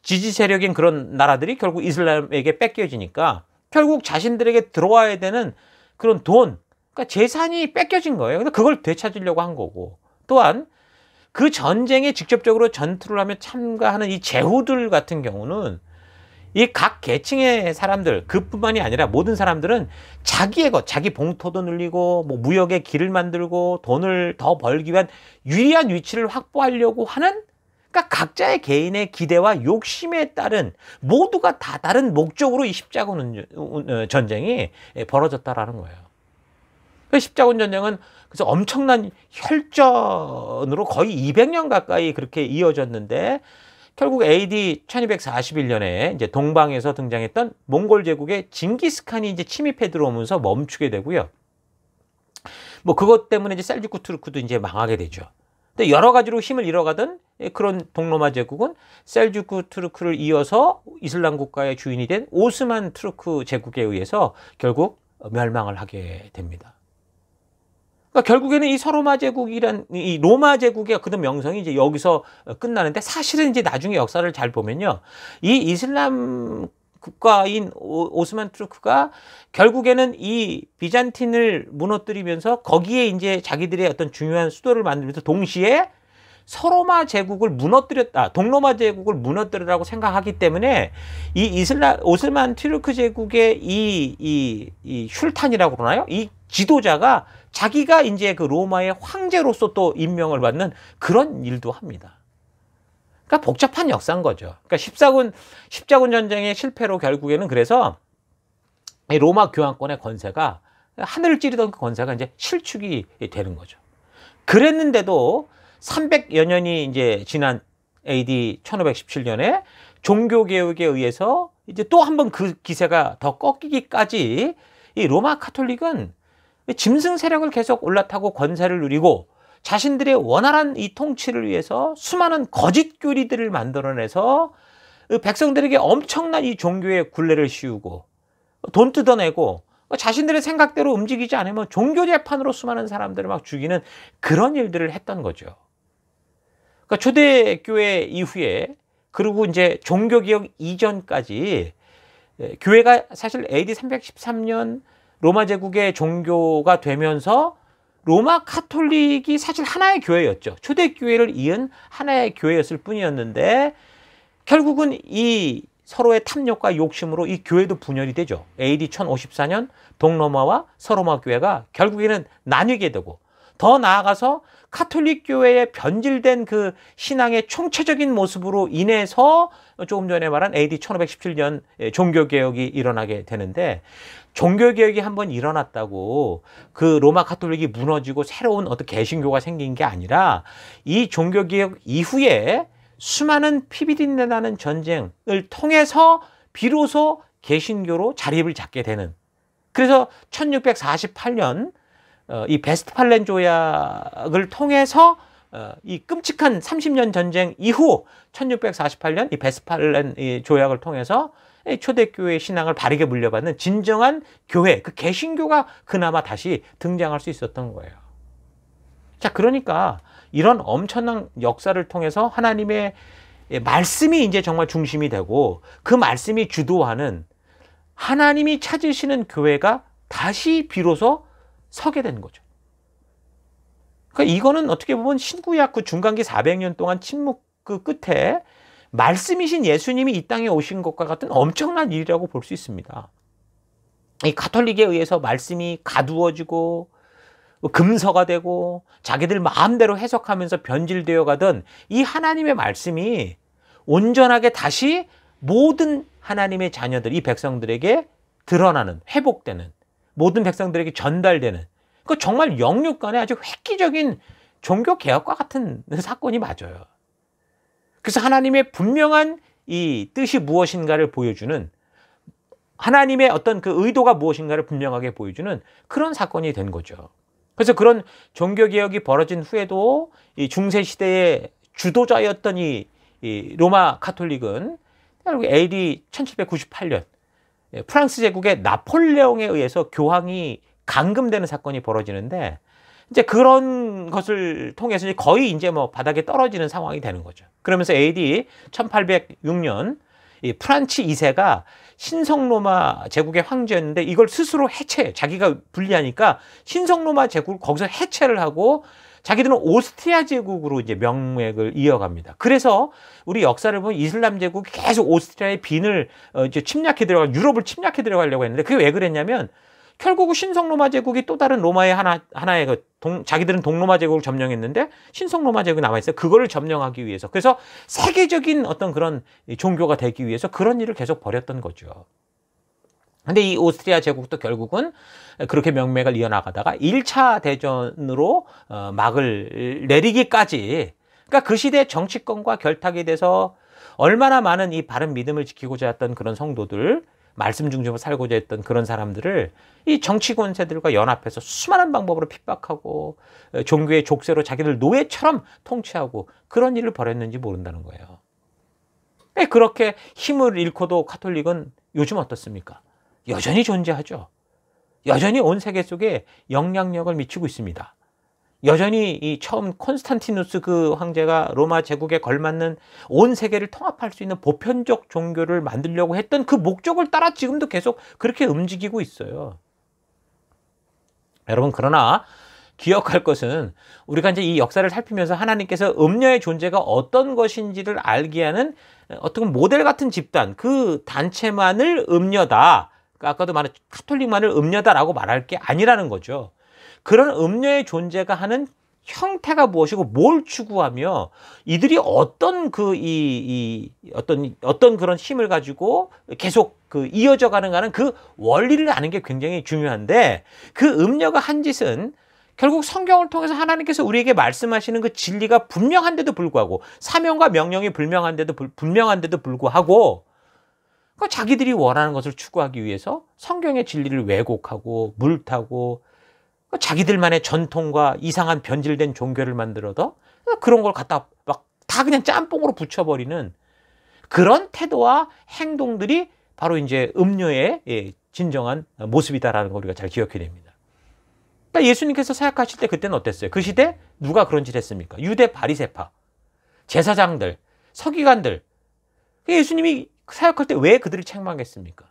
지지 세력인 그런 나라들이 결국 이슬람에게 뺏겨지니까 결국 자신들에게 들어와야 되는 그런 돈, 그러니까 재산이 뺏겨진 거예요. 근데 그걸 되찾으려고 한 거고. 또한 그 전쟁에 직접적으로 전투를 하며 참가하는 이 제후들 같은 경우는 이 각 계층의 사람들 그뿐만이 아니라 모든 사람들은 자기의 것 자기 봉토도 늘리고 뭐 무역의 길을 만들고 돈을 더 벌기 위한 유리한 위치를 확보하려고 하는 그러니까 각자의 개인의 기대와 욕심에 따른 모두가 다 다른 목적으로 이 십자군 어, 전쟁이 벌어졌다라는 거예요. 그 십자군 전쟁은 그래서 엄청난 혈전으로 거의 200년 가까이 그렇게 이어졌는데 결국 AD 1241년에 이제 동방에서 등장했던 몽골 제국의 징기스칸이 이제 침입해 들어오면서 멈추게 되고요. 뭐 그것 때문에 이제 셀주크 투르크도 이제 망하게 되죠. 근데 여러 가지로 힘을 잃어가던 그런 동로마 제국은 셀주크 투르크를 이어서 이슬람 국가의 주인이 된 오스만 투르크 제국에 의해서 결국 멸망을 하게 됩니다. 그러니까 결국에는 이 서로마 제국이란 이 로마 제국의 그런 명성이 이제 여기서 끝나는데 사실은 이제 나중에 역사를 잘 보면요. 이 이슬람 국가인 오스만 트루크가 결국에는 이 비잔틴을 무너뜨리면서 거기에 이제 자기들의 어떤 중요한 수도를 만들면서 동시에 서로마 제국을 무너뜨렸다. 동로마 제국을 무너뜨리라고 생각하기 때문에 이 이슬라 오스만 트루크 제국의 이 이이 슐탄이라고 그러나요? 이 지도자가 자기가 이제 그 로마의 황제로서 또 임명을 받는 그런 일도 합니다. 그러니까 복잡한 역사인 거죠. 그러니까 14군, 십자군 전쟁의 실패로 결국에는 그래서 로마 교황권의 권세가 하늘을 찌르던 그 권세가 이제 실축이 되는 거죠. 그랬는데도 300여 년이 이제 지난 AD 1517년에 종교 개혁에 의해서 이제 또 한 번 그 기세가 더 꺾이기까지 이 로마 카톨릭은 짐승 세력을 계속 올라타고 권세를 누리고 자신들의 원활한 이 통치를 위해서 수많은 거짓 교리들을 만들어내서 그 백성들에게 엄청난 이 종교의 굴레를 씌우고 돈 뜯어내고 뭐 자신들의 생각대로 움직이지 않으면 종교 재판으로 수많은 사람들을 막 죽이는 그런 일들을 했던 거죠. 그러니까 초대교회 이후에 그리고 이제 종교개혁 이전까지 교회가 사실 AD 313년 로마 제국의 종교가 되면서 로마 카톨릭이 사실 하나의 교회였죠. 초대교회를 이은 하나의 교회였을 뿐이었는데 결국은 이 서로의 탐욕과 욕심으로 이 교회도 분열이 되죠. AD 1054년 동로마와 서로마 교회가 결국에는 나뉘게 되고 더 나아가서 카톨릭 교회의 변질된 그 신앙의 총체적인 모습으로 인해서 조금 전에 말한 AD 1517년 종교개혁이 일어나게 되는데 종교개혁이 한번 일어났다고 그 로마 카톨릭이 무너지고 새로운 어떤 개신교가 생긴 게 아니라 이 종교개혁 이후에 수많은 피비린내나는 전쟁을 통해서 비로소 개신교로 자립을 잡게 되는 그래서 1648년 어, 어, 이 베스트팔렌 조약을 통해서 이 끔찍한 30년 전쟁 이후 1648년 이 베스트팔렌 조약을 통해서 예, 초대교회 신앙을 바르게 물려받는 진정한 교회, 그 개신교가 그나마 다시 등장할 수 있었던 거예요. 자, 그러니까 이런 엄청난 역사를 통해서 하나님의 예, 말씀이 이제 정말 중심이 되고 그 말씀이 주도하는 하나님이 찾으시는 교회가 다시 비로소 서게 된 거죠. 그러니까 이거는 어떻게 보면 신구약 그 중간기 400년 동안 침묵 그 끝에 말씀이신 예수님이 이 땅에 오신 것과 같은 엄청난 일이라고 볼 수 있습니다. 이 가톨릭에 의해서 말씀이 가두어지고 금서가 되고 자기들 마음대로 해석하면서 변질되어 가던 이 하나님의 말씀이 온전하게 다시 모든 하나님의 자녀들, 이 백성들에게 드러나는, 회복되는, 모든 백성들에게 전달되는, 그 정말 영육 간의 아주 획기적인 종교 개혁과 같은 사건이 맞아요. 그래서 하나님의 분명한 이 뜻이 무엇인가를 보여주는 하나님의 어떤 그 의도가 무엇인가를 분명하게 보여주는 그런 사건이 된 거죠. 그래서 그런 종교개혁이 벌어진 후에도 이 중세시대의 주도자였던 이, 이 로마 카톨릭은 결국 AD 1798년 프랑스 제국의 나폴레옹에 의해서 교황이 감금되는 사건이 벌어지는데 이제 그런 것을 통해서 거의 이제 뭐 바닥에 떨어지는 상황이 되는 거죠. 그러면서 AD 1806년 이 프란치 2세가 신성로마 제국의 황제였는데 이걸 스스로 해체, 자기가 불리하니까 신성로마 제국을 거기서 해체를 하고 자기들은 오스트리아 제국으로 이제 명맥을 이어갑니다. 그래서 우리 역사를 보면 이슬람 제국이 계속 오스트리아의 빈을 어, 이제 침략해 들어가, 유럽을 침략해 들어가려고 했는데 그게 왜 그랬냐면 결국 신성로마 제국이 또 다른 로마의 하나, 하나의 그 동, 자기들은 동로마 제국을 점령했는데 신성로마 제국이 남아있어요. 그거를 점령하기 위해서. 그래서 세계적인 어떤 그런 종교가 되기 위해서 그런 일을 계속 벌였던 거죠. 근데 이 오스트리아 제국도 결국은 그렇게 명맥을 이어나가다가 1차 대전으로 어, 막을 내리기까지 그러니까 그 시대 정치권과 결탁이 돼서 얼마나 많은 이 바른 믿음을 지키고자 했던 그런 성도들 말씀 중심으로 살고자 했던 그런 사람들을 이 정치 권세들과 연합해서 수많은 방법으로 핍박하고 종교의 족쇄로 자기들 노예처럼 통치하고 그런 일을 벌였는지 모른다는 거예요. 예, 그렇게 힘을 잃고도 카톨릭은 요즘 어떻습니까? 여전히 존재하죠. 여전히 온 세계 속에 영향력을 미치고 있습니다. 여전히 이 처음 콘스탄티누스 그 황제가 로마 제국에 걸맞는 온 세계를 통합할 수 있는 보편적 종교를 만들려고 했던 그 목적을 따라 지금도 계속 그렇게 움직이고 있어요. 여러분 그러나 기억할 것은 우리가 이제 이 역사를 살피면서 하나님께서 음녀의 존재가 어떤 것인지를 알게 하는 어떤 모델 같은 집단 그 단체만을 음녀다 아까도 말한 카톨릭만을 음녀다라고 말할 게 아니라는 거죠. 그런 음료의 존재가 하는 형태가 무엇이고 뭘 추구하며 이들이 어떤 그이이 어떤 어떤 그런 힘을 가지고 계속 그 이어져 가는 가는 그 원리를 아는 게 굉장히 중요한데 그음료가한 짓은 결국 성경을 통해서 하나님께서 우리에게 말씀하시는 그 진리가 분명한데도 불구하고 사명과 명령이 불명한데도 불, 분명한데도 불구하고 그 자기들이 원하는 것을 추구하기 위해서 성경의 진리를 왜곡하고 물타고 그 자기들만의 전통과 이상한 변질된 종교를 만들어도 그런 걸 갖다 막 다 그냥 짬뽕으로 붙여버리는 그런 태도와 행동들이 바로 이제 음료의 예, 진정한 모습이다라는 걸 우리가 잘 기억해야 됩니다. 그러니까 예수님께서 사역하실 때 그때는 어땠어요? 그 시대 누가 그런 짓 했습니까? 유대 바리세파, 제사장들, 서기관들. 그 예수님이 사역할 때 왜 그들을 책망했습니까?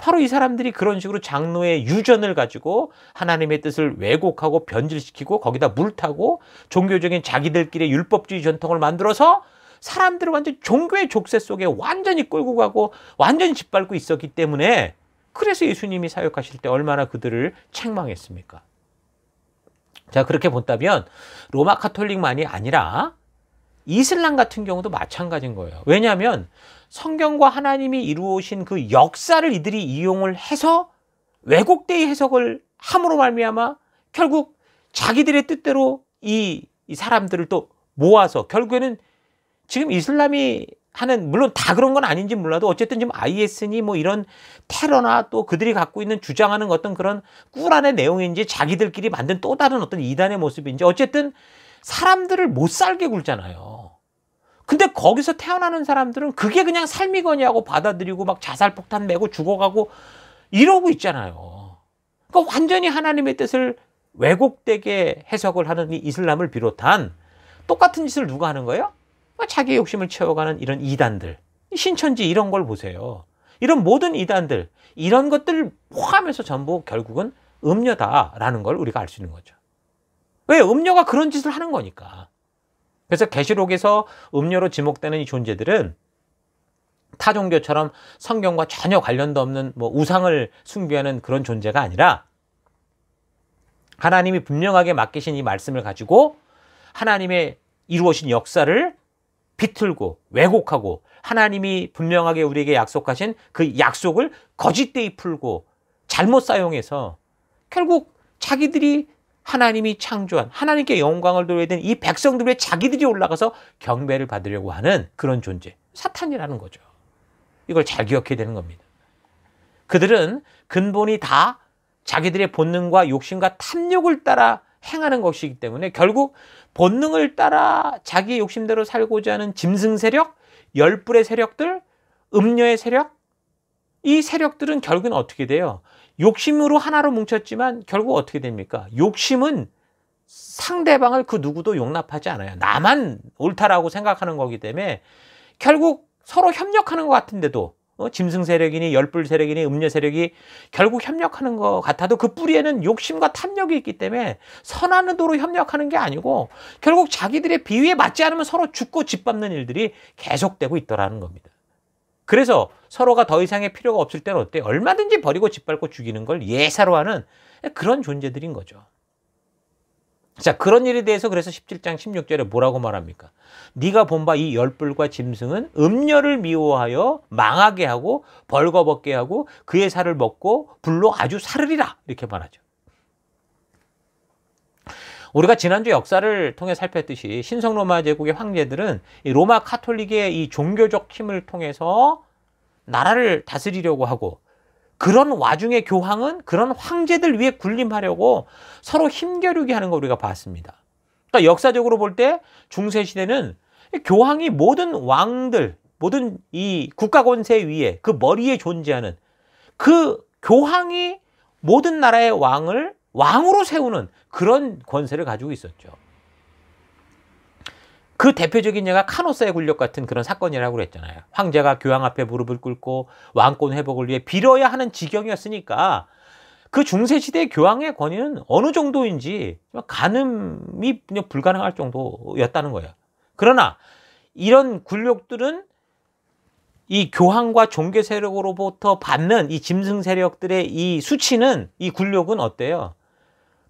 바로 이 사람들이 그런 식으로 장로의 유전을 가지고 하나님의 뜻을 왜곡하고 변질시키고 거기다 물타고 종교적인 자기들끼리 율법주의 전통을 만들어서 사람들을 완전 종교의 족쇄 속에 완전히 끌고 가고 완전히 짓밟고 있었기 때문에 그래서 예수님이 사역하실 때 얼마나 그들을 책망했습니까? 자, 그렇게 본다면 로마 카톨릭만이 아니라 이슬람 같은 경우도 마찬가지인 거예요. 왜냐하면 성경과 하나님이 이루어신 오그 역사를 이들이 이용을 해서 왜곡되이 해석을 함으로 말미암아 결국 자기들의 뜻대로 이, 이 사람들을 또 모아서 결국에는 지금 이슬람이 하는 물론 다 그런 건 아닌지 몰라도 어쨌든 지금 IS니 뭐 이런 테러나 또 그들이 갖고 있는 주장하는 어떤 그런 꾸란의 내용인지 자기들끼리 만든 또 다른 어떤 이단의 모습인지 어쨌든 사람들을 못 살게 굴잖아요. 근데 거기서 태어나는 사람들은 그게 그냥 삶이거냐고 받아들이고 막 자살폭탄 메고 죽어가고 이러고 있잖아요. 그러니까 완전히 하나님의 뜻을 왜곡되게 해석을 하는 이 이슬람을 비롯한 똑같은 짓을 누가 하는 거예요? 뭐 자기의 욕심을 채워가는 이런 이단들, 신천지 이런 걸 보세요. 이런 모든 이단들, 이런 것들 포함해서 전부 결국은 음녀다라는걸 우리가 알 수 있는 거죠. 왜? 음녀가 그런 짓을 하는 거니까. 그래서 계시록에서 음료로 지목되는 이 존재들은 타 종교처럼 성경과 전혀 관련도 없는 뭐 우상을 숭배하는 그런 존재가 아니라 하나님이 분명하게 맡기신 이 말씀을 가지고 하나님의 이루어진 역사를 비틀고 왜곡하고 하나님이 분명하게 우리에게 약속하신 그 약속을 거짓되이 풀고 잘못 사용해서 결국 자기들이 하나님이 창조한 하나님께 영광을 돌려야 되는 이 백성들의 자기들이 올라가서 경배를 받으려고 하는 그런 존재 사탄이라는 거죠. 이걸 잘 기억해야 되는 겁니다. 그들은 근본이 다 자기들의 본능과 욕심과 탐욕을 따라 행하는 것이기 때문에 결국 본능을 따라 자기의 욕심대로 살고자 하는 짐승 세력, 열불의 세력들, 음녀의 세력, 이 세력들은 결국은 어떻게 돼요? 욕심으로 하나로 뭉쳤지만 결국 어떻게 됩니까? 욕심은 상대방을 그 누구도 용납하지 않아요. 나만 옳다라고 생각하는 거기 때문에 결국 서로 협력하는 것 같은데도 어, 짐승 세력이니 열불 세력이니 음녀 세력이 결국 협력하는 것 같아도 그 뿌리에는 욕심과 탐욕이 있기 때문에 선한 의도로 협력하는 게 아니고 결국 자기들의 비위에 맞지 않으면 서로 죽고 짓밟는 일들이 계속되고 있더라는 겁니다. 그래서 서로가 더 이상의 필요가 없을 때는 어때? 얼마든지 버리고 짓밟고 죽이는 걸 예사로 하는 그런 존재들인 거죠. 자, 그런 일에 대해서 그래서 17장 16절에 뭐라고 말합니까? 네가 본바이 열불과 짐승은 음녀를 미워하여 망하게 하고 벌거벗게 하고 그의 살을 먹고 불로 아주 살으리라 이렇게 말하죠. 우리가 지난주 역사를 통해 살폈듯이 신성 로마 제국의 황제들은 로마 카톨릭의 이 종교적 힘을 통해서 나라를 다스리려고 하고 그런 와중에 교황은 그런 황제들 위에 군림하려고 서로 힘겨루게 하는 걸 우리가 봤습니다. 그러니까 역사적으로 볼 때 중세 시대는 교황이 모든 왕들, 모든 이 국가 권세 위에 그 머리에 존재하는 그 교황이 모든 나라의 왕을 왕으로 세우는 그런 권세를 가지고 있었죠. 그 대표적인 예가 카노사의 굴욕 같은 그런 사건이라고 그랬잖아요. 황제가 교황 앞에 무릎을 꿇고 왕권 회복을 위해 빌어야 하는 지경이었으니까 그 중세시대 교황의 권위는 어느 정도인지 가늠이 불가능할 정도였다는 거예요. 그러나 이런 굴욕들은 이 교황과 종교 세력으로부터 받는 이 짐승 세력들의 이 수치는 이 굴욕은 어때요?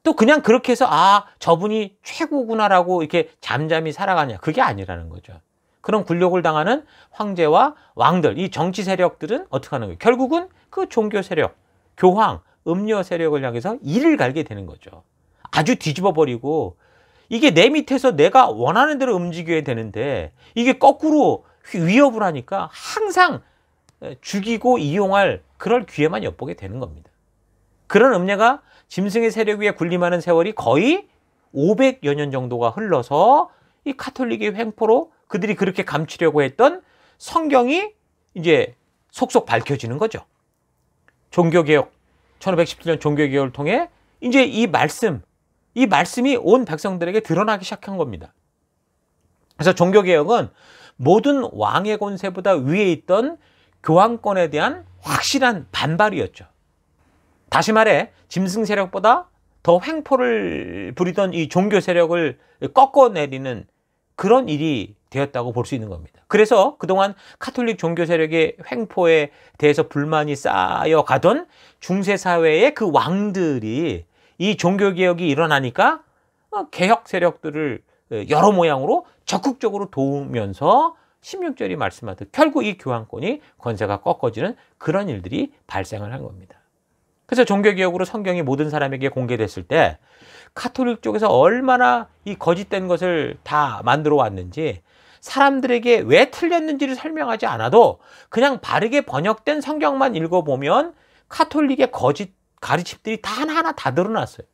또 그냥 그렇게 해서 아 저분이 최고구나라고 이렇게 잠잠히 살아가냐 그게 아니라는 거죠. 그런 굴욕을 당하는 황제와 왕들 이 정치 세력들은 어떻게 하는 거예요? 결국은 그 종교 세력, 교황, 음료 세력을 향해서 이를 갈게 되는 거죠. 아주 뒤집어 버리고 이게 내 밑에서 내가 원하는 대로 움직여야 되는데 이게 거꾸로 위협을 하니까 항상 죽이고 이용할 그럴 기회만 엿보게 되는 겁니다. 그런 음녀가 짐승의 세력 위에 군림하는 세월이 거의 500여 년 정도가 흘러서 이 카톨릭의 횡포로 그들이 그렇게 감추려고 했던 성경이 이제 속속 밝혀지는 거죠. 종교개혁, 1517년 종교개혁을 통해 이제 이 말씀, 이 말씀이 온 백성들에게 드러나기 시작한 겁니다. 그래서 종교개혁은 모든 왕의 권세보다 위에 있던 교황권에 대한 확실한 반발이었죠. 다시 말해 짐승 세력보다 더 횡포를 부리던 이 종교 세력을 꺾어내리는 그런 일이 되었다고 볼 수 있는 겁니다. 그래서 그동안 카톨릭 종교 세력의 횡포에 대해서 불만이 쌓여가던 중세 사회의 그 왕들이 이 종교 개혁이 일어나니까 어, 개혁 세력들을 어, 여러 모양으로 적극적으로 도우면서 16절이 말씀하듯 결국 이 교황권이 권세가 꺾어지는 그런 일들이 발생을 한 겁니다. 그래서 종교개혁으로 성경이 모든 사람에게 공개됐을 때 카톨릭 쪽에서 얼마나 이 거짓된 것을 다 만들어 왔는지 사람들에게 왜 틀렸는지를 설명하지 않아도 그냥 바르게 번역된 성경만 읽어보면 카톨릭의 거짓 가르침들이 다 하나하나 다 드러났어요.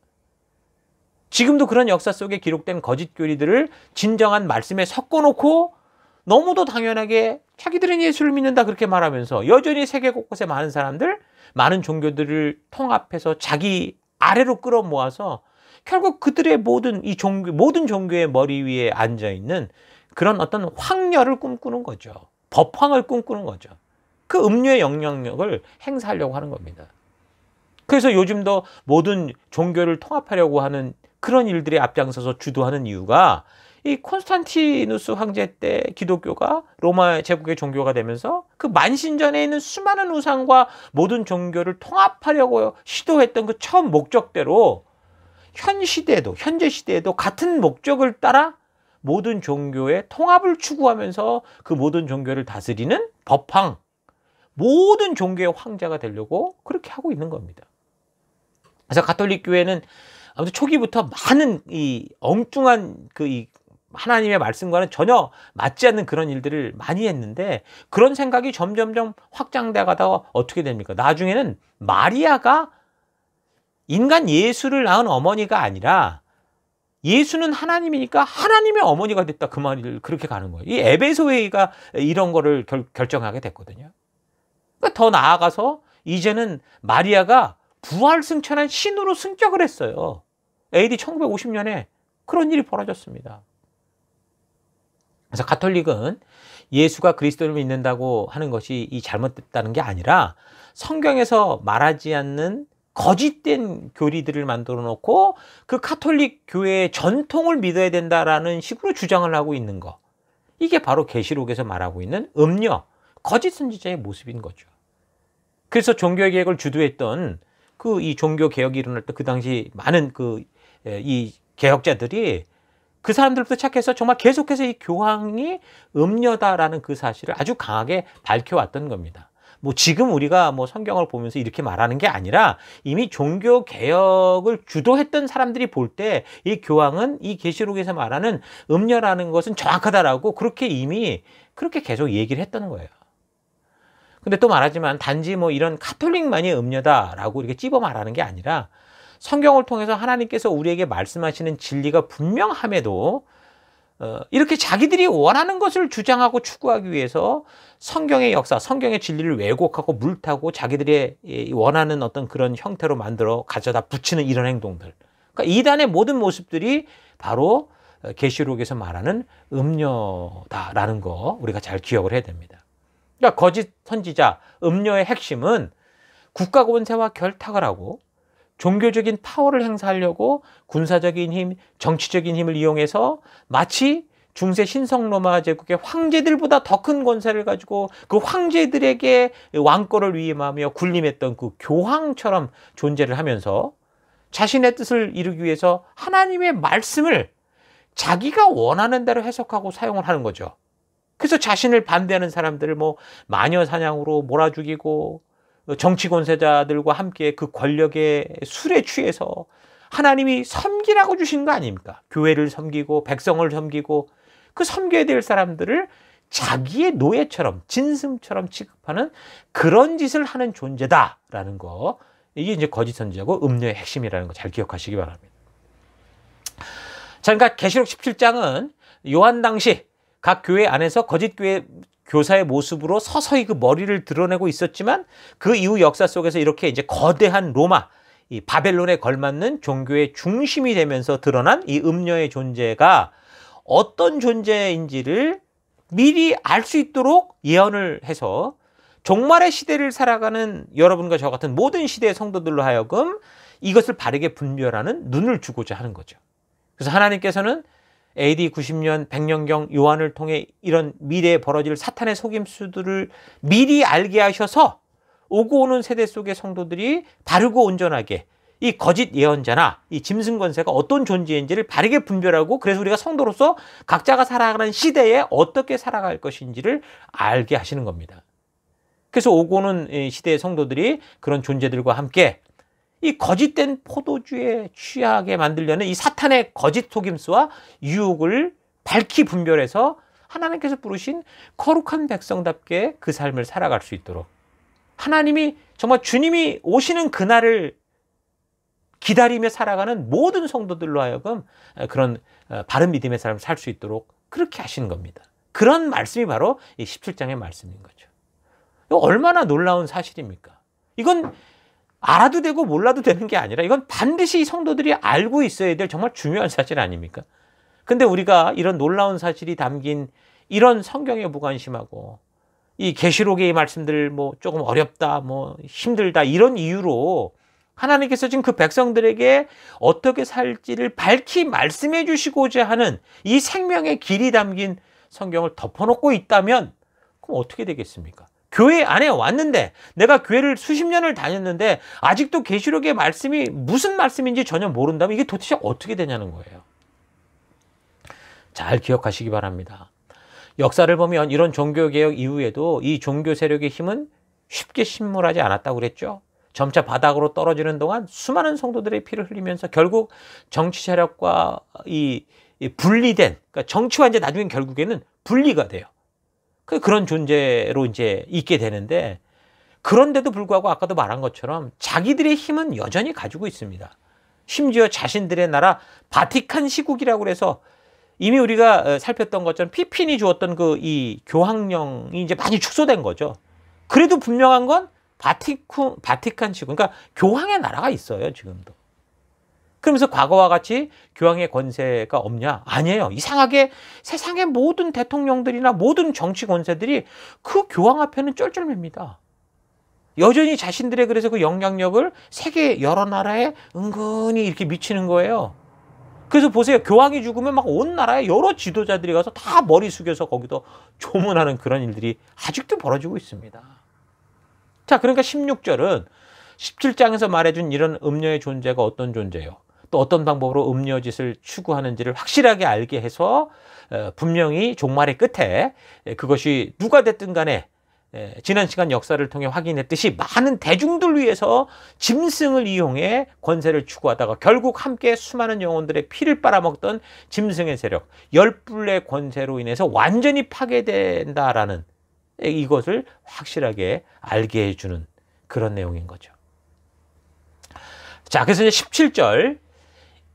지금도 그런 역사 속에 기록된 거짓 교리들을 진정한 말씀에 섞어놓고 너무도 당연하게 자기들은 예수를 믿는다 그렇게 말하면서 여전히 세계 곳곳에 많은 사람들 많은 종교들을 통합해서 자기 아래로 끌어모아서 결국 그들의 모든 이 종교, 모든 종교의 머리 위에 앉아 있는 그런 어떤 황녀를 꿈꾸는 거죠. 법황을 꿈꾸는 거죠. 그 음료의 영향력을 행사하려고 하는 겁니다. 그래서 요즘도 모든 종교를 통합하려고 하는 그런 일들이 앞장서서 주도하는 이유가 이 콘스탄티누스 황제 때 기독교가 로마 제국의 종교가 되면서 그 만신전에 있는 수많은 우상과 모든 종교를 통합하려고 시도했던 그 처음 목적대로 현 시대에도 현재 시대에도 같은 목적을 따라 모든 종교의 통합을 추구하면서 그 모든 종교를 다스리는 법황 모든 종교의 황제가 되려고 그렇게 하고 있는 겁니다. 그래서 가톨릭 교회는 아무튼 초기부터 많은 이 엉뚱한 그이 하나님의 말씀과는 전혀 맞지 않는 그런 일들을 많이 했는데 그런 생각이 점점점 확장돼 가다가 어떻게 됩니까? 나중에는 마리아가 인간 예수를 낳은 어머니가 아니라 예수는 하나님이니까 하나님의 어머니가 됐다 그 말을 그렇게 가는 거예요. 이 에베소 회의가 이런 거를 결, 결정하게 됐거든요. 그러니까 더 나아가서 이제는 마리아가 부활승천한 신으로 승격을 했어요. AD 1950년에 그런 일이 벌어졌습니다. 그래서 가톨릭은 예수가 그리스도를 믿는다고 하는 것이 이 잘못됐다는 게 아니라 성경에서 말하지 않는 거짓된 교리들을 만들어 놓고 그 카톨릭 교회의 전통을 믿어야 된다라는 식으로 주장을 하고 있는 거. 이게 바로 계시록에서 말하고 있는 음녀, 거짓 선지자의 모습인 거죠. 그래서 종교 개혁을 주도했던 그 이 종교 개혁이 일어날 때 그 당시 많은 그이 예, 개혁자들이 그 사람들부터 착해서 정말 계속해서 이 교황이 음녀다라는 그 사실을 아주 강하게 밝혀왔던 겁니다. 뭐 지금 우리가 뭐 성경을 보면서 이렇게 말하는 게 아니라 이미 종교 개혁을 주도했던 사람들이 볼 때 이 교황은 이 계시록에서 말하는 음녀라는 것은 정확하다라고 그렇게 이미 그렇게 계속 얘기를 했던 거예요. 근데 또 말하지만 단지 뭐 이런 카톨릭만이 음녀다라고 이렇게 찝어 말하는 게 아니라 성경을 통해서 하나님께서 우리에게 말씀하시는 진리가 분명함에도 어, 이렇게 자기들이 원하는 것을 주장하고 추구하기 위해서 성경의 역사, 성경의 진리를 왜곡하고 물타고 자기들의 원하는 어떤 그런 형태로 만들어 가져다 붙이는 이런 행동들. 그러니까 이단의 모든 모습들이 바로 어, 계시록에서 말하는 음녀다라는 거 우리가 잘 기억을 해야 됩니다. 그러니까 거짓 선지자, 음녀의 핵심은 국가 권세와 결탁을 하고 종교적인 파워를 행사하려고 군사적인 힘, 정치적인 힘을 이용해서 마치 중세 신성 로마 제국의 황제들보다 더 큰 권세를 가지고 그 황제들에게 왕권을 위임하며 군림했던 그 교황처럼 존재를 하면서 자신의 뜻을 이루기 위해서 하나님의 말씀을 자기가 원하는 대로 해석하고 사용을 하는 거죠. 그래서 자신을 반대하는 사람들을 뭐 마녀 사냥으로 몰아 죽이고 정치 권세자들과 함께 그 권력의 술에 취해서 하나님이 섬기라고 주신 거 아닙니까? 교회를 섬기고 백성을 섬기고 그 섬겨야 될 사람들을 자기의 노예처럼 진승처럼 취급하는 그런 짓을 하는 존재다라는 거 이게 이제 거짓 선지자고 음료의 핵심이라는 거 잘 기억하시기 바랍니다. 자, 그러니까 계시록 17장은 요한 당시 각 교회 안에서 거짓 교회 교사의 모습으로 서서히 그 머리를 드러내고 있었지만 그 이후 역사 속에서 이렇게 이제 거대한 로마 이 바벨론에 걸맞는 종교의 중심이 되면서 드러난 이 음녀의 존재가 어떤 존재인지를 미리 알 수 있도록 예언을 해서 종말의 시대를 살아가는 여러분과 저 같은 모든 시대의 성도들로 하여금 이것을 바르게 분별하는 눈을 주고자 하는 거죠. 그래서 하나님께서는 AD 90년 100년경 요한을 통해 이런 미래에 벌어질 사탄의 속임수들을 미리 알게 하셔서 오고 오는 세대 속의 성도들이 바르고 온전하게 이 거짓 예언자나 이 짐승 권세가 어떤 존재인지를 바르게 분별하고 그래서 우리가 성도로서 각자가 살아가는 시대에 어떻게 살아갈 것인지를 알게 하시는 겁니다. 그래서 오고는 시대의 성도들이 그런 존재들과 함께 이 거짓된 포도주에 취하게 만들려는 이 사탄의 거짓 속임수와 유혹을 밝히 분별해서 하나님께서 부르신 거룩한 백성답게 그 삶을 살아갈 수 있도록 하나님이 정말 주님이 오시는 그날을 기다리며 살아가는 모든 성도들로 하여금 그런 어, 바른 믿음의 삶을 살 수 있도록 그렇게 하시는 겁니다. 그런 말씀이 바로 이 17장의 말씀인 거죠. 얼마나 놀라운 사실입니까? 이건 알아도 되고 몰라도 되는 게 아니라 이건 반드시 이 성도들이 알고 있어야 될 정말 중요한 사실 아닙니까? 근데 우리가 이런 놀라운 사실이 담긴 이런 성경에 무관심하고 이 계시록의 말씀들 뭐 조금 어렵다 뭐 힘들다 이런 이유로 하나님께서 지금 그 백성들에게 어떻게 살지를 밝히 말씀해 주시고자 하는 이 생명의 길이 담긴 성경을 덮어놓고 있다면 그럼 어떻게 되겠습니까? 교회 안에 왔는데 내가 교회를 수십 년을 다녔는데 아직도 계시록의 말씀이 무슨 말씀인지 전혀 모른다면 이게 도대체 어떻게 되냐는 거예요. 잘 기억하시기 바랍니다. 역사를 보면 이런 종교개혁 이후에도 이 종교 세력의 힘은 쉽게 신물하지 않았다고 그랬죠. 점차 바닥으로 떨어지는 동안 수많은 성도들의 피를 흘리면서 결국 정치 세력과 이 분리된 그러니까 정치와 이제 나중에 결국에는 분리가 돼요. 그 그런 존재로 이제 있게 되는데 그런데도 불구하고 아까도 말한 것처럼 자기들의 힘은 여전히 가지고 있습니다. 심지어 자신들의 나라 바티칸 시국이라고 해서 이미 우리가 어, 살폈던 것처럼 피핀이 주었던 그 이 교황령이 이제 많이 축소된 거죠. 그래도 분명한 건 바티쿠, 바티칸 시국, 그러니까 교황의 나라가 있어요, 지금도. 그러면서 과거와 같이 교황의 권세가 없냐? 아니에요. 이상하게 세상의 모든 대통령들이나 모든 정치 권세들이 그 교황 앞에는 쩔쩔맵니다. 여전히 자신들의 그래서 그 영향력을 세계 여러 나라에 은근히 이렇게 미치는 거예요. 그래서 보세요. 교황이 죽으면 막 온나라에 여러 지도자들이 가서 다 머리 숙여서 거기도 조문하는 그런 일들이 아직도 벌어지고 있습니다. 자, 그러니까 16절은 17장에서 말해준 이런 음료의 존재가 어떤 존재예요? 또 어떤 방법으로 음료짓을 추구하는지를 확실하게 알게 해서 어, 분명히 종말의 끝에 그것이 누가 됐든 간에 지난 시간 역사를 통해 확인했듯이 많은 대중들 위해서 짐승을 이용해 권세를 추구하다가 결국 함께 수많은 영혼들의 피를 빨아먹던 짐승의 세력, 열불의 권세로 인해서 완전히 파괴된다라는 이것을 확실하게 알게 해주는 그런 내용인 거죠. 자, 그래서 이제 17절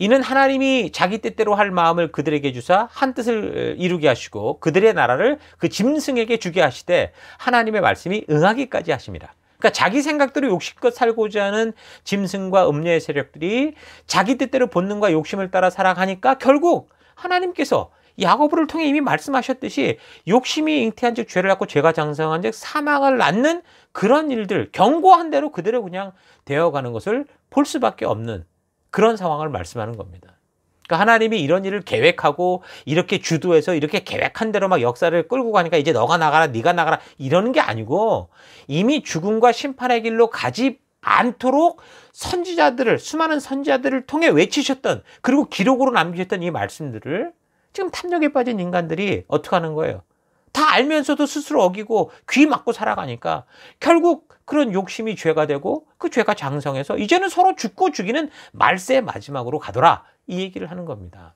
이는 하나님이 자기 뜻대로 할 마음을 그들에게 주사 한 뜻을 이루게 하시고 그들의 나라를 그 짐승에게 주게 하시되 하나님의 말씀이 응하기까지 하십니다. 그러니까 자기 생각대로 욕심껏 살고자 하는 짐승과 음녀의 세력들이 자기 뜻대로 본능과 욕심을 따라 살아가니까 결국 하나님께서 야고보를 통해 이미 말씀하셨듯이 욕심이 잉태한 즉 죄를 낳고 죄가 장성한 즉 사망을 낳는 그런 일들 경고한 대로 그대로 그냥 되어가는 것을 볼 수밖에 없는 그런 상황을 말씀하는 겁니다. 그러니까 하나님이 이런 일을 계획하고 이렇게 주도해서 이렇게 계획한 대로 막 역사를 끌고 가니까 이제 너가 나가라 네가 나가라 이러는 게 아니고 이미 죽음과 심판의 길로 가지 않도록 선지자들을 수많은 선지자들을 통해 외치셨던 그리고 기록으로 남기셨던 이 말씀들을 지금 탐욕에 빠진 인간들이 어떻게 하는 거예요? 다 알면서도 스스로 어기고 귀 막고 살아가니까 결국 그런 욕심이 죄가 되고 그 죄가 장성해서 이제는 서로 죽고 죽이는 말세 마지막으로 가더라. 이 얘기를 하는 겁니다.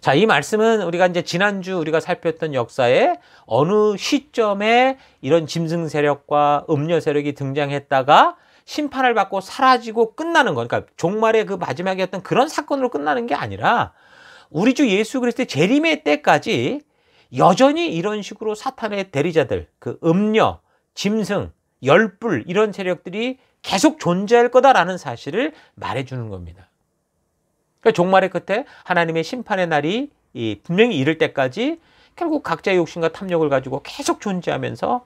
자, 이 말씀은 우리가 이제 지난주 우리가 살폈던 역사에 어느 시점에 이런 짐승 세력과 음녀 세력이 등장했다가 심판을 받고 사라지고 끝나는 거. 그러니까 종말의 그 마지막에 어떤 그런 사건으로 끝나는 게 아니라 우리 주 예수 그리스도의 재림의 때까지 여전히 이런 식으로 사탄의 대리자들, 그 음녀, 짐승, 열불 이런 세력들이 계속 존재할 거다라는 사실을 말해주는 겁니다. 그러니까 종말의 끝에 하나님의 심판의 날이 분명히 이를 때까지 결국 각자의 욕심과 탐욕을 가지고 계속 존재하면서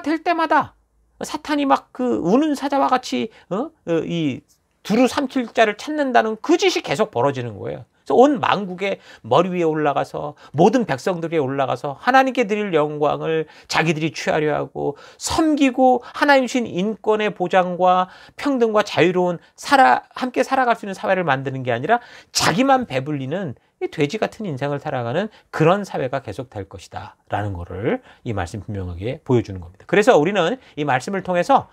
기회가 될 때마다 사탄이 막 그 우는 사자와 같이 어? 어 이 두루 삼킬 자를 찾는다는 그 짓이 계속 벌어지는 거예요. 온 만국의 머리 위에 올라가서 모든 백성들 위에 올라가서 하나님께 드릴 영광을 자기들이 취하려 하고 섬기고 하나님 신 인권의 보장과 평등과 자유로운 살아 함께 살아갈 수 있는 사회를 만드는 게 아니라 자기만 배불리는 돼지 같은 인생을 살아가는 그런 사회가 계속될 것이다. 라는 거를 이 말씀 분명하게 보여주는 겁니다. 그래서 우리는 이 말씀을 통해서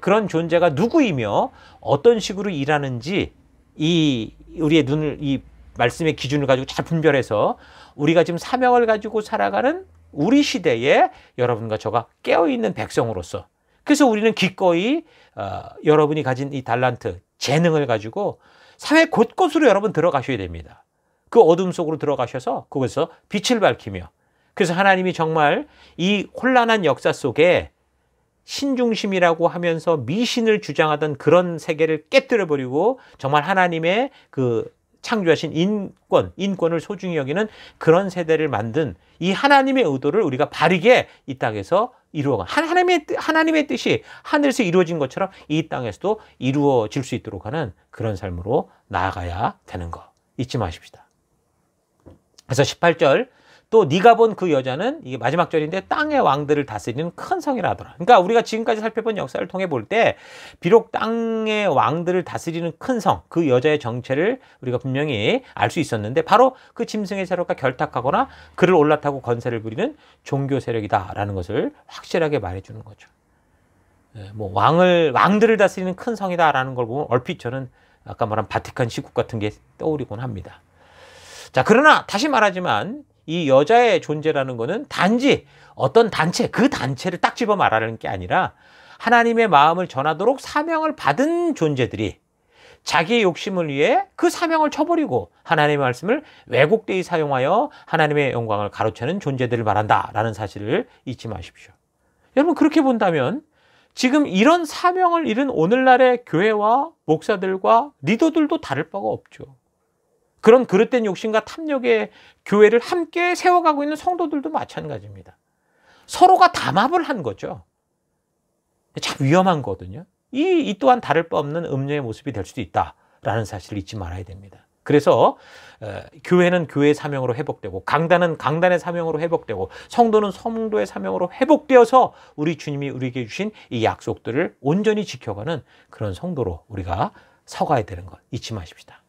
그런 존재가 누구이며 어떤 식으로 일하는지 이 우리의 눈을 이 말씀의 기준을 가지고 잘 분별해서 우리가 지금 사명을 가지고 살아가는 우리 시대에 여러분과 저가 깨어있는 백성으로서 그래서 우리는 기꺼이 어, 여러분이 가진 이 달란트, 재능을 가지고 사회 곳곳으로 여러분 들어가셔야 됩니다. 그 어둠 속으로 들어가셔서 거기서 빛을 밝히며 그래서 하나님이 정말 이 혼란한 역사 속에 신중심이라고 하면서 미신을 주장하던 그런 세계를 깨뜨려 버리고 정말 하나님의 그 창조하신 인권, 인권을 소중히 여기는 그런 세대를 만든 이 하나님의 의도를 우리가 바르게 이 땅에서 이루어가 하나님의 하나님의 뜻이 하늘에서 이루어진 것처럼 이 땅에서도 이루어질 수 있도록 하는 그런 삶으로 나아가야 되는 거 잊지 마십시다. 그래서 18절 또 네가 본 그 여자는 이게 마지막 절인데 땅의 왕들을 다스리는 큰 성이라 하더라. 그러니까 우리가 지금까지 살펴본 역사를 통해 볼 때 비록 땅의 왕들을 다스리는 큰 성, 그 여자의 정체를 우리가 분명히 알 수 있었는데 바로 그 짐승의 세력과 결탁하거나 그를 올라타고 건세를 부리는 종교 세력이다라는 것을 확실하게 말해주는 거죠. 예, 뭐 왕을 왕들을 다스리는 큰 성이다라는 걸 보면 얼핏 저는 아까 말한 바티칸 시국 같은 게 떠오르곤 합니다. 자 그러나 다시 말하지만 이 여자의 존재라는 것은 단지 어떤 단체, 그 단체를 딱 집어 말하는 게 아니라 하나님의 마음을 전하도록 사명을 받은 존재들이 자기의 욕심을 위해 그 사명을 쳐버리고 하나님의 말씀을 왜곡되이 사용하여 하나님의 영광을 가로채는 존재들을 말한다라는 사실을 잊지 마십시오. 여러분 그렇게 본다면 지금 이런 사명을 잃은 오늘날의 교회와 목사들과 리더들도 다를 바가 없죠. 그런 그릇된 욕심과 탐욕의 교회를 함께 세워가고 있는 성도들도 마찬가지입니다. 서로가 담합을 한 거죠. 참 위험한 거거든요. 이, 이 또한 다를 바 없는 음녀의 모습이 될 수도 있다라는 사실을 잊지 말아야 됩니다. 그래서 에, 어, 교회는 교회의 사명으로 회복되고 강단은 강단의 사명으로 회복되고 성도는 성도의 사명으로 회복되어서 우리 주님이 우리에게 주신 이 약속들을 온전히 지켜가는 그런 성도로 우리가 서가야 되는 것 잊지 마십시다.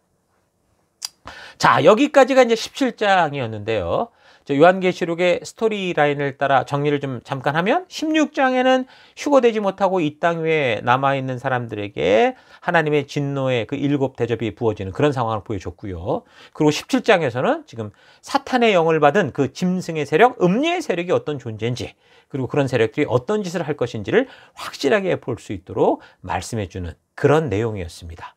자, 여기까지가 이제 17장이었는데요. 요한계시록의 스토리 라인을 따라 정리를 좀 잠깐 하면 16장에는 휴거되지 못하고 이 땅 위에 남아있는 사람들에게 하나님의 진노의 그 일곱 대접이 부어지는 그런 상황을 보여줬고요. 그리고 17장에서는 지금 사탄의 영을 받은 그 짐승의 세력, 음녀의 세력이 어떤 존재인지 그리고 그런 세력들이 어떤 짓을 할 것인지를 확실하게 볼 수 있도록 말씀해주는 그런 내용이었습니다.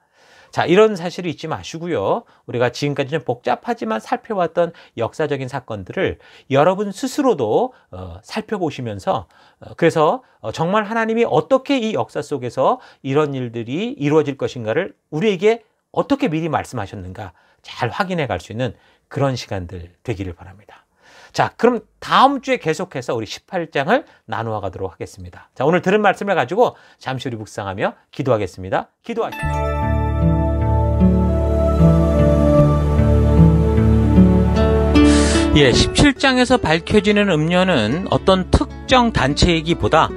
자, 이런 사실을 잊지 마시고요. 우리가 지금까지 좀 복잡하지만 살펴왔던 역사적인 사건들을 여러분 스스로도 어, 살펴보시면서 어, 그래서 어, 정말 하나님이 어떻게 이 역사 속에서 이런 일들이 이루어질 것인가를 우리에게 어떻게 미리 말씀하셨는가 잘 확인해 갈 수 있는 그런 시간들 되기를 바랍니다. 자, 그럼 다음 주에 계속해서 우리 18장을 나누어 가도록 하겠습니다. 자, 오늘 들은 말씀을 가지고 잠시 우리 묵상하며 기도하겠습니다. 기도하십시오. 예, 17장에서 밝혀지는 음료는 어떤 특정 단체이기보다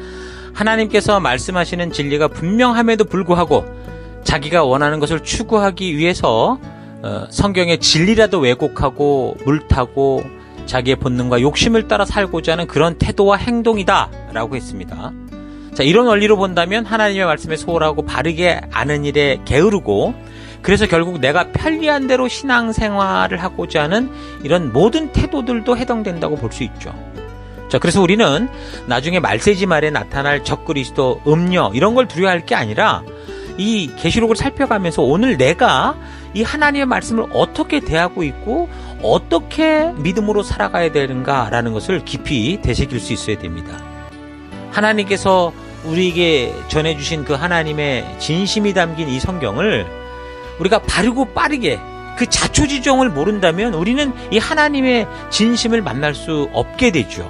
하나님께서 말씀하시는 진리가 분명함에도 불구하고 자기가 원하는 것을 추구하기 위해서 어, 성경의 진리라도 왜곡하고 물타고 자기의 본능과 욕심을 따라 살고자 하는 그런 태도와 행동이다라고 했습니다. 자, 이런 원리로 본다면 하나님의 말씀에 소홀하고 바르게 아는 일에 게으르고 그래서 결국 내가 편리한 대로 신앙생활을 하고자 하는 이런 모든 태도들도 해당된다고 볼 수 있죠. 자, 그래서 우리는 나중에 말세지 말에 나타날 적그리스도 음녀 이런 걸 두려워할 게 아니라 이 계시록을 살펴가면서 오늘 내가 이 하나님의 말씀을 어떻게 대하고 있고 어떻게 믿음으로 살아가야 되는가라는 것을 깊이 되새길 수 있어야 됩니다. 하나님께서 우리에게 전해주신 그 하나님의 진심이 담긴 이 성경을 우리가 바르고 빠르게 그 자초지종을 모른다면 우리는 이 하나님의 진심을 만날 수 없게 되죠.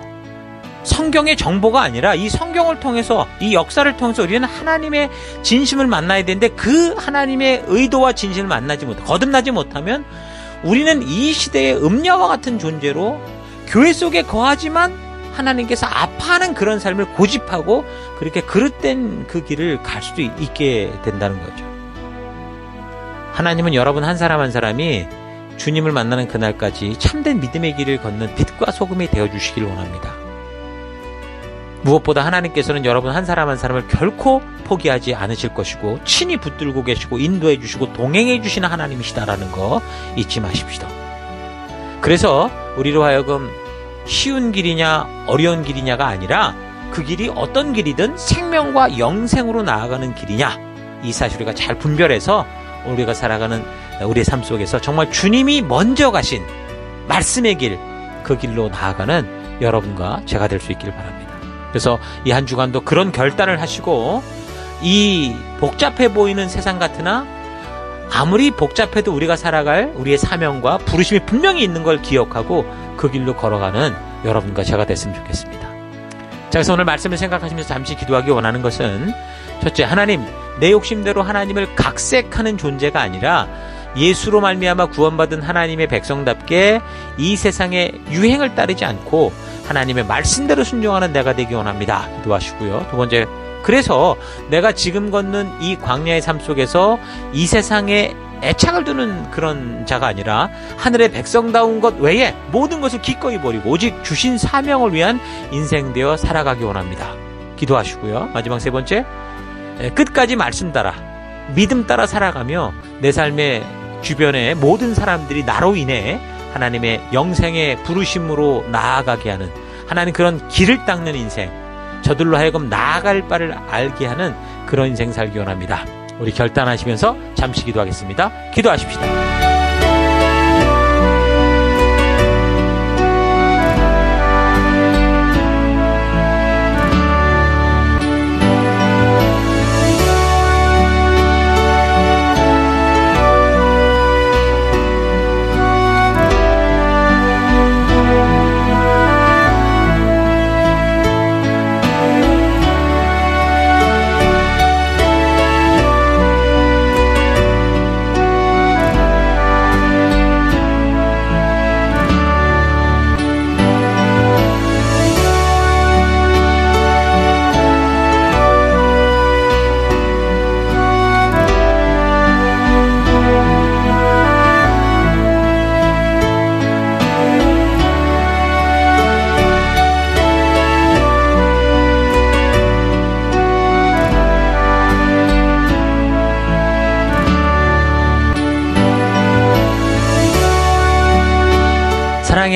성경의 정보가 아니라 이 성경을 통해서 이 역사를 통해서 우리는 하나님의 진심을 만나야 되는데 그 하나님의 의도와 진심을 만나지 못 거듭나지 못하면 우리는 이 시대의 음녀와 같은 존재로 교회 속에 거하지만 하나님께서 아파하는 그런 삶을 고집하고 그렇게 그릇된 그 길을 갈 수도 있게 된다는 거죠. 하나님은 여러분 한 사람 한 사람이 주님을 만나는 그날까지 참된 믿음의 길을 걷는 빛과 소금이 되어 주시길 원합니다. 무엇보다 하나님께서는 여러분 한 사람 한 사람을 결코 포기하지 않으실 것이고 친히 붙들고 계시고 인도해 주시고 동행해 주시는 하나님이시다라는 거 잊지 마십시오. 그래서 우리로 하여금 쉬운 길이냐 어려운 길이냐가 아니라 그 길이 어떤 길이든 생명과 영생으로 나아가는 길이냐 이 사실을 잘 분별해서 우리가 살아가는 우리의 삶 속에서 정말 주님이 먼저 가신 말씀의 길, 그 길로 나아가는 여러분과 제가 될 수 있기를 바랍니다. 그래서 이 한 주간도 그런 결단을 하시고 이 복잡해 보이는 세상 같으나 아무리 복잡해도 우리가 살아갈 우리의 사명과 부르심이 분명히 있는 걸 기억하고 그 길로 걸어가는 여러분과 제가 됐으면 좋겠습니다. 자, 그래서 오늘 말씀을 생각하시면서 잠시 기도하기 원하는 것은 첫째, 하나님, 내 욕심대로 하나님을 각색하는 존재가 아니라 예수로 말미암아 구원받은 하나님의 백성답게 이 세상의 유행을 따르지 않고 하나님의 말씀대로 순종하는 내가 되기 원합니다. 기도하시고요. 두 번째 그래서 내가 지금 걷는 이 광야의 삶 속에서 이 세상에 애착을 두는 그런 자가 아니라 하늘의 백성다운 것 외에 모든 것을 기꺼이 버리고 오직 주신 사명을 위한 인생 되어 살아가기 원합니다. 기도하시고요. 마지막 세 번째, 예, 끝까지 말씀 따라 믿음 따라 살아가며 내 삶의 주변의 모든 사람들이 나로 인해 하나님의 영생의 부르심으로 나아가게 하는 하나님 그런 길을 닦는 인생 저들로 하여금 나아갈 바를 알게 하는 그런 인생 살기 원합니다. 우리 결단하시면서 잠시 기도하겠습니다. 기도하십시다.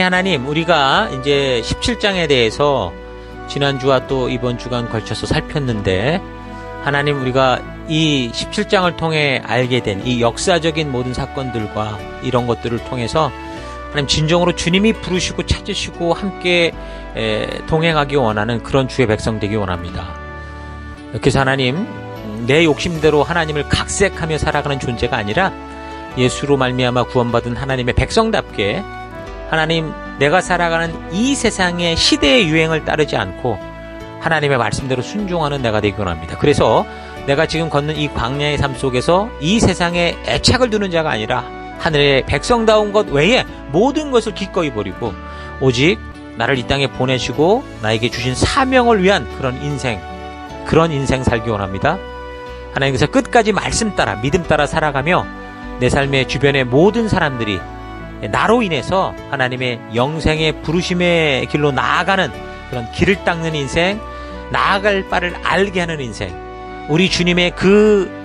하나님, 우리가 이제 17장에 대해서 지난주와 또 이번 주간 걸쳐서 살폈는데, 하나님, 우리가 이 17장을 통해 알게 된 이 역사적인 모든 사건들과 이런 것들을 통해서 하나님 진정으로 주님이 부르시고 찾으시고 함께 동행하기 원하는 그런 주의 백성 되기 원합니다. 그래서 하나님 내 욕심대로 하나님을 각색하며 살아가는 존재가 아니라 예수로 말미암아 구원받은 하나님의 백성답게 하나님, 내가 살아가는 이 세상의 시대의 유행을 따르지 않고 하나님의 말씀대로 순종하는 내가 되기 원합니다. 그래서 내가 지금 걷는 이 광야의 삶 속에서 이 세상에 애착을 두는 자가 아니라 하늘의 백성다운 것 외에 모든 것을 기꺼이 버리고 오직 나를 이 땅에 보내시고 나에게 주신 사명을 위한 그런 인생, 그런 인생 살기 원합니다. 하나님께서 끝까지 말씀 따라, 믿음 따라 살아가며 내 삶의 주변의 모든 사람들이 예, 나로 인해서 하나님의 영생의 부르심의 길로 나아가는 그런 길을 닦는 인생, 나아갈 바를 알게 하는 인생, 우리 주님의 그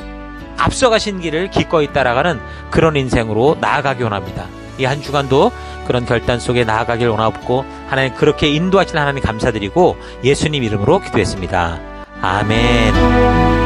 앞서가신 길을 기꺼이 따라가는 그런 인생으로 나아가기 원합니다. 이 한 주간도 그런 결단 속에 나아가길 원하고 하나님 그렇게 인도하신 하나님 감사드리고 예수님 이름으로 기도했습니다. 아멘.